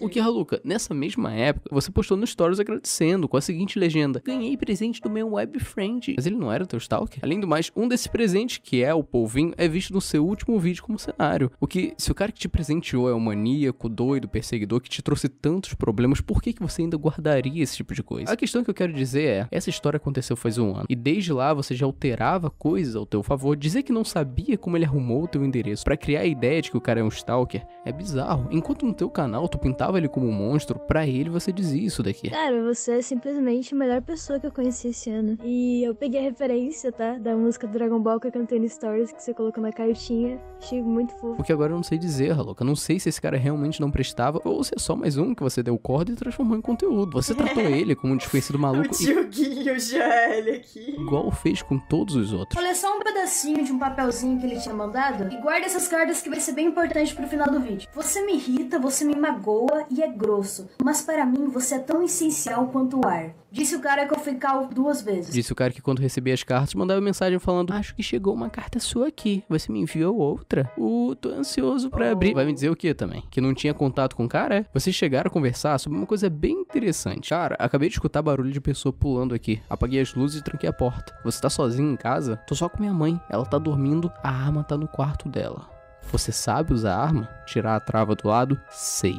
o que Haluca. Nessa mesma época, você postou no Stories agradecendo com a seguinte legenda: Ganhei presente do meu web friend. Mas ele não era o teu stalker? Além do mais, um desses presentes, que é o polvinho, é visto no seu último vídeo como cenário. O que, se o cara que te presenteou é um maníaco, doido, perseguidor, que te trouxe tantos problemas, por que, que você ainda guardaria esse tipo de coisa? A questão que eu quero dizer é: essa história aconteceu faz um ano, e desde lá você já alterava coisas ao teu favor. Dizer que não sabia como ele arrumou o teu endereço para criar a ideia de que o cara é um stalker é bizarro. Enquanto no teu canal tu pintava ele como um monstro, para ele você dizia isso daqui. Cara, você é simplesmente a melhor pessoa que eu conheci esse ano. E eu peguei a referência, tá? Da música do Dragon Ball que eu cantei no Stories, que você colocou na cartinha. Achei muito fofo. Porque agora eu não sei dizer, Haluca. não sei se esse cara realmente não prestava ou se é só mais um que você deu corda e transformou em conteúdo. Você tratou ele como um desconhecido maluco. o Dioguinho e... já ele aqui. Igual fez com todos os outros. Olha só um pedacinho de um papelzinho que ele tinha mandado e guarda essas cartas que vai ser bem importante pro final do vídeo. Você me irrita, você me magoa magoa e é grosso, mas para mim você é tão essencial quanto o ar. Disse o cara que eu fui cal duas vezes. Disse o cara que quando recebia as cartas mandava mensagem falando: Acho que chegou uma carta sua aqui. Você me enviou outra? Uh, tô ansioso para oh. abrir. Vai me dizer o que também? Que não tinha contato com o cara? É? Vocês chegaram a conversar sobre uma coisa bem interessante. Cara, acabei de escutar barulho de pessoa pulando aqui. Apaguei as luzes e tranquei a porta. Você tá sozinho em casa? Tô só com minha mãe. Ela tá dormindo, a arma tá no quarto dela. Você sabe usar a arma? Tirar a trava do lado? Sei.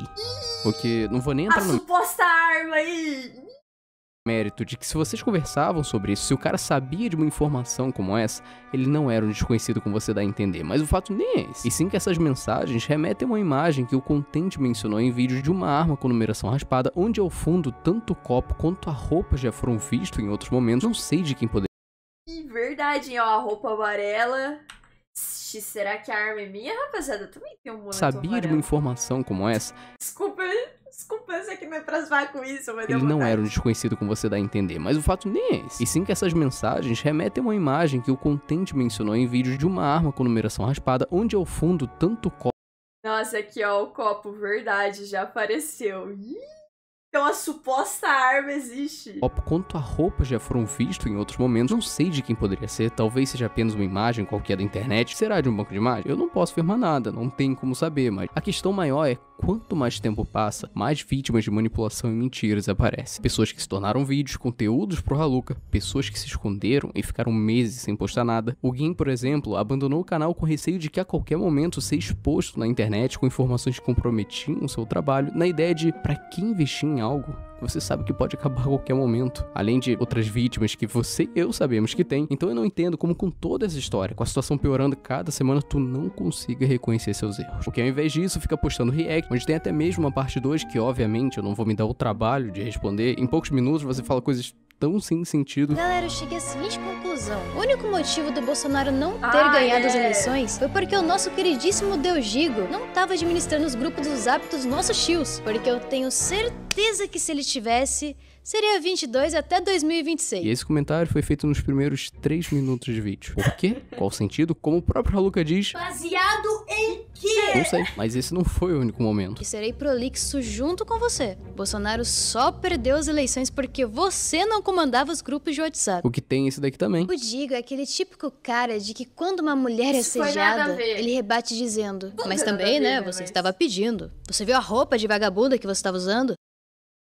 Porque não vou nem entrar a no. suposta arma aí! Mérito de que se vocês conversavam sobre isso, se o cara sabia de uma informação como essa, ele não era um desconhecido como você dá a entender. Mas o fato nem é esse. E sim que essas mensagens remetem a uma imagem que o contente mencionou em vídeo de uma arma com numeração raspada, onde ao fundo tanto o copo quanto a roupa já foram vistos em outros momentos. Não sei de quem poderia. Verdade, ó, a roupa amarela, Gente, será que a arma é minha, rapaziada? Também tem um moletom Sabia de uma informação como essa? Desculpa, desculpa, você que não é pra com isso, mas Ele não era um desconhecido como você dá a entender, mas o fato nem é esse. E sim que essas mensagens remetem a uma imagem que o Contente mencionou em vídeos de uma arma com numeração raspada, onde ao fundo tanto copo... Nossa, aqui ó, o copo, verdade, já apareceu. Ih! Então a suposta arma existe. Ó, quanto a roupas já foram vistos em outros momentos, não sei de quem poderia ser, talvez seja apenas uma imagem qualquer da internet. Será de um banco de imagens? Eu não posso afirmar nada, não tem como saber, mas a questão maior é quanto mais tempo passa, mais vítimas de manipulação e mentiras aparecem. Pessoas que se tornaram vídeos, conteúdos pro Haluka, pessoas que se esconderam e ficaram meses sem postar nada. O Gim, por exemplo, abandonou o canal com receio de que a qualquer momento ser exposto na internet com informações que comprometiam o seu trabalho, na ideia de para que investir em algo, você sabe que pode acabar a qualquer momento. Além de outras vítimas que você e eu sabemos que tem. Então eu não entendo como com toda essa história, com a situação piorando cada semana, tu não consiga reconhecer seus erros. Porque ao invés disso, fica postando react, onde tem até mesmo uma parte 2 que obviamente eu não vou me dar o trabalho de responder. Em poucos minutos você fala coisas tão sem sentido. Galera, eu cheguei à seguinte conclusão: o único motivo do Bolsonaro não ter ah, ganhado é. as eleições foi porque o nosso queridíssimo Deugigo não estava administrando os grupos dos hábitos nossos tios. Porque eu tenho certeza que se ele tivesse seria 22 até 2026. E esse comentário foi feito nos primeiros 3 minutos de vídeo. Por quê? Qual sentido? Como o próprio Haluka diz. Baseado em quê? Não sei, mas esse não foi o único momento. E serei prolixo junto com você. Bolsonaro só perdeu as eleições porque você não comandava os grupos de WhatsApp. O que tem esse daqui também. O Digo é aquele típico cara de que quando uma mulher é sejada, ele rebate dizendo. mas também, né? Você estava pedindo. Você viu a roupa de vagabunda que você estava usando?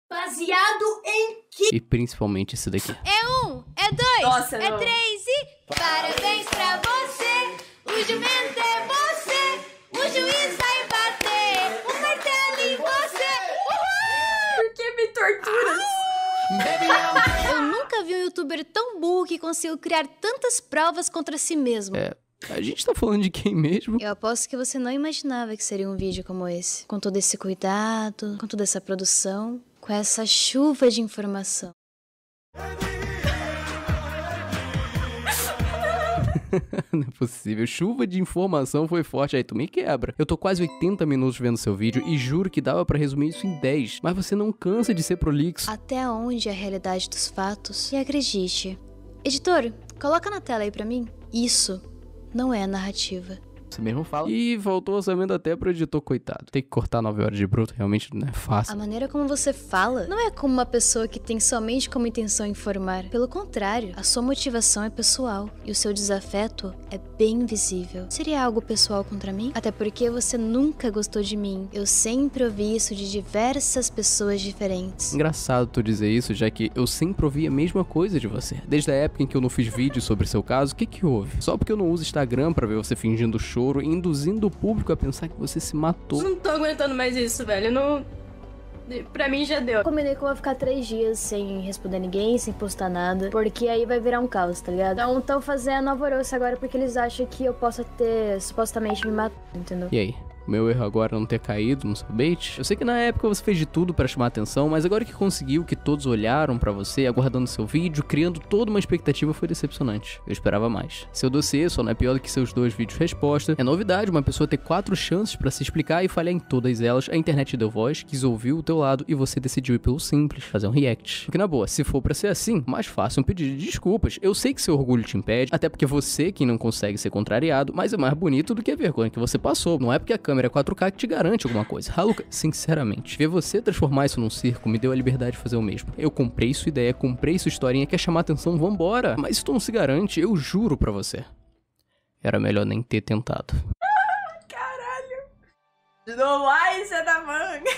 Baseado em que? E principalmente esse daqui. É um, é dois, Nossa, é não. três e... Parabéns pra você, o jumento é você, o juiz vai bater, o martelo em você. Uhul! Por que me torturas? Eu nunca vi um youtuber tão burro que conseguiu criar tantas provas contra si mesmo. É, a gente tá falando de quem mesmo? Eu aposto que você não imaginava que seria um vídeo como esse. Com todo esse cuidado, com toda essa produção com essa chuva de informação. não é possível. Chuva de informação foi forte. Aí tu me quebra. Eu tô quase 80 minutos vendo seu vídeo e juro que dava para resumir isso em 10. Mas você não cansa de ser prolixo. Até onde é a realidade dos fatos? E acredite. Editor, coloca na tela aí pra mim. Isso não é narrativa você mesmo fala. E voltou o orçamento até pro editor, coitado. Tem que cortar 9 horas de bruto, realmente não é fácil. A maneira como você fala não é como uma pessoa que tem somente como intenção informar. Pelo contrário, a sua motivação é pessoal e o seu desafeto é bem visível. Seria algo pessoal contra mim? Até porque você nunca gostou de mim. Eu sempre ouvi isso de diversas pessoas diferentes. Engraçado tu dizer isso, já que eu sempre ouvi a mesma coisa de você. Desde a época em que eu não fiz vídeo sobre seu caso, o que que houve? Só porque eu não uso Instagram para ver você fingindo show choro, induzindo o público a pensar que você se matou. Eu não tô aguentando mais isso, velho. não. Pra mim já deu. combinei que eu vou ficar três dias sem responder ninguém, sem postar nada, porque aí vai virar um caos, tá ligado? Então estão fazendo alvoroço agora porque eles acham que eu possa ter supostamente me matado, entendeu? E aí? meu erro agora não ter caído no seu bait. Eu sei que na época você fez de tudo para chamar atenção, mas agora que conseguiu que todos olharam para você, aguardando seu vídeo, criando toda uma expectativa, foi decepcionante. Eu esperava mais. Seu dossiê só não é pior do que seus dois vídeos resposta. É novidade uma pessoa ter quatro chances para se explicar e falhar em todas elas. A internet deu voz, quis ouvir o teu lado e você decidiu ir pelo simples, fazer um react. Porque na boa, se for para ser assim, mais fácil um pedido de desculpas. Eu sei que seu orgulho te impede, até porque você que não consegue ser contrariado, mas é mais bonito do que a vergonha que você passou. Não é porque a câmera câmera 4K que te garante alguma coisa. Haluka. sinceramente, ver você transformar isso num circo me deu a liberdade de fazer o mesmo. Eu comprei sua ideia, comprei sua historinha, quer chamar atenção, vambora. Mas isso não se garante, eu juro pra você. Era melhor nem ter tentado. Caralho! Não vai ser da manga!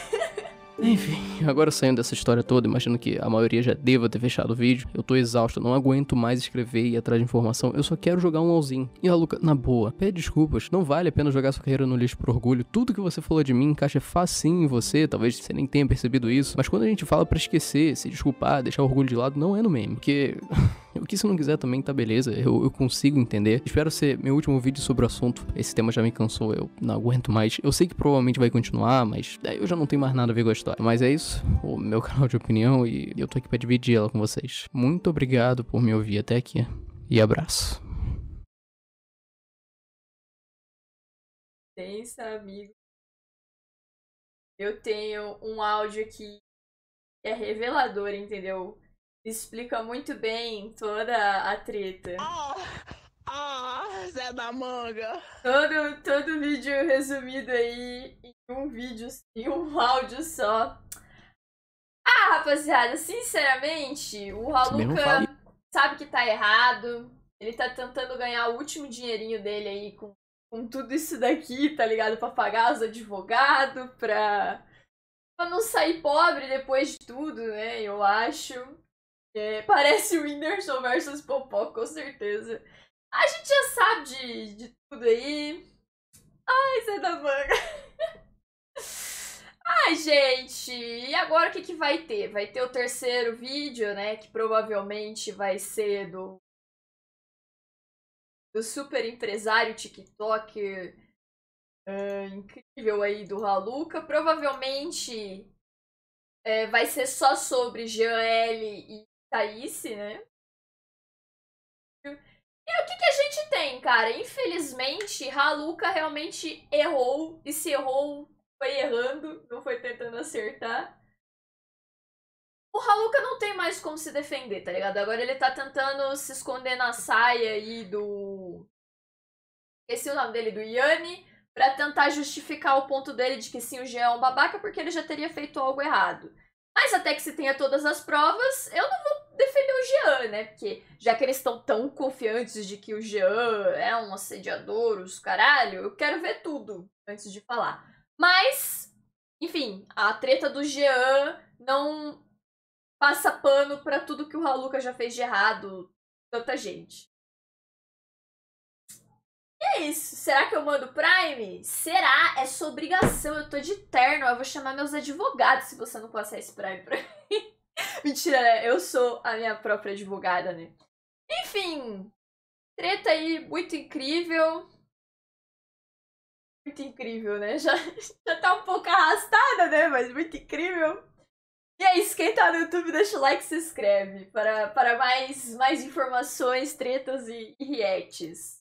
Enfim, agora saindo dessa história toda, imagino que a maioria já deva ter fechado o vídeo. Eu tô exausto, não aguento mais escrever e ir atrás de informação, eu só quero jogar um LOLzinho. E a Luca, na boa, pede desculpas, não vale a pena jogar sua carreira no lixo por orgulho. Tudo que você falou de mim encaixa facinho em você, talvez você nem tenha percebido isso, mas quando a gente fala para esquecer, se desculpar, deixar o orgulho de lado, não é no meme, porque. O que se não quiser também tá beleza, eu, eu consigo entender. Espero ser meu último vídeo sobre o assunto. Esse tema já me cansou, eu não aguento mais. Eu sei que provavelmente vai continuar, mas é, eu já não tenho mais nada a ver com a história. Mas é isso, o meu canal de opinião e eu tô aqui pra dividir ela com vocês. Muito obrigado por me ouvir até aqui e abraço. Pensa, amigo. Eu tenho um áudio que é revelador, entendeu? Explica muito bem toda a treta. Ah, ah Zé da Manga. Todo, todo vídeo resumido aí em um vídeo, em um áudio só. Ah, rapaziada, sinceramente, o Haluca sabe que tá errado. Ele tá tentando ganhar o último dinheirinho dele aí com, com tudo isso daqui, tá ligado? Pra pagar os advogados, pra, pra não sair pobre depois de tudo, né? Eu acho. É, parece o Whindersson versus Popó, com certeza. A gente já sabe de, de tudo aí. Ai, sai da manga. Ai, gente, e agora o que, que vai ter? Vai ter o terceiro vídeo, né? Que provavelmente vai ser do, do super empresário TikTok é, incrível aí do Raluca. Provavelmente é, vai ser só sobre Jean L e Thaís, né? E o que, que, a gente tem, cara? Infelizmente, Haluka realmente errou. E se errou, foi errando, não foi tentando acertar. O Haluka não tem mais como se defender, tá ligado? Agora ele tá tentando se esconder na saia aí do. Esqueci o nome dele, do Yanni, pra tentar justificar o ponto dele de que sim, o Jean é um babaca porque ele já teria feito algo errado. Mas até que se tenha todas as provas, eu não vou defender o Jean, né? Porque já que eles estão tão confiantes de que o Jean é um assediador, os caralho, eu quero ver tudo antes de falar. Mas, enfim, a treta do Jean não passa pano para tudo que o Raluca já fez de errado, tanta gente é isso. Será que eu mando Prime? Será? É sua obrigação. Eu tô de terno. Eu vou chamar meus advogados se você não passar esse Prime pra mim. Mentira, né? Eu sou a minha própria advogada, né? Enfim. Treta aí muito incrível. Muito incrível, né? Já, já tá um pouco arrastada, né? Mas muito incrível. E é isso, quem tá no YouTube, deixa o like e se inscreve para, para mais, mais informações, tretas e, e reacts.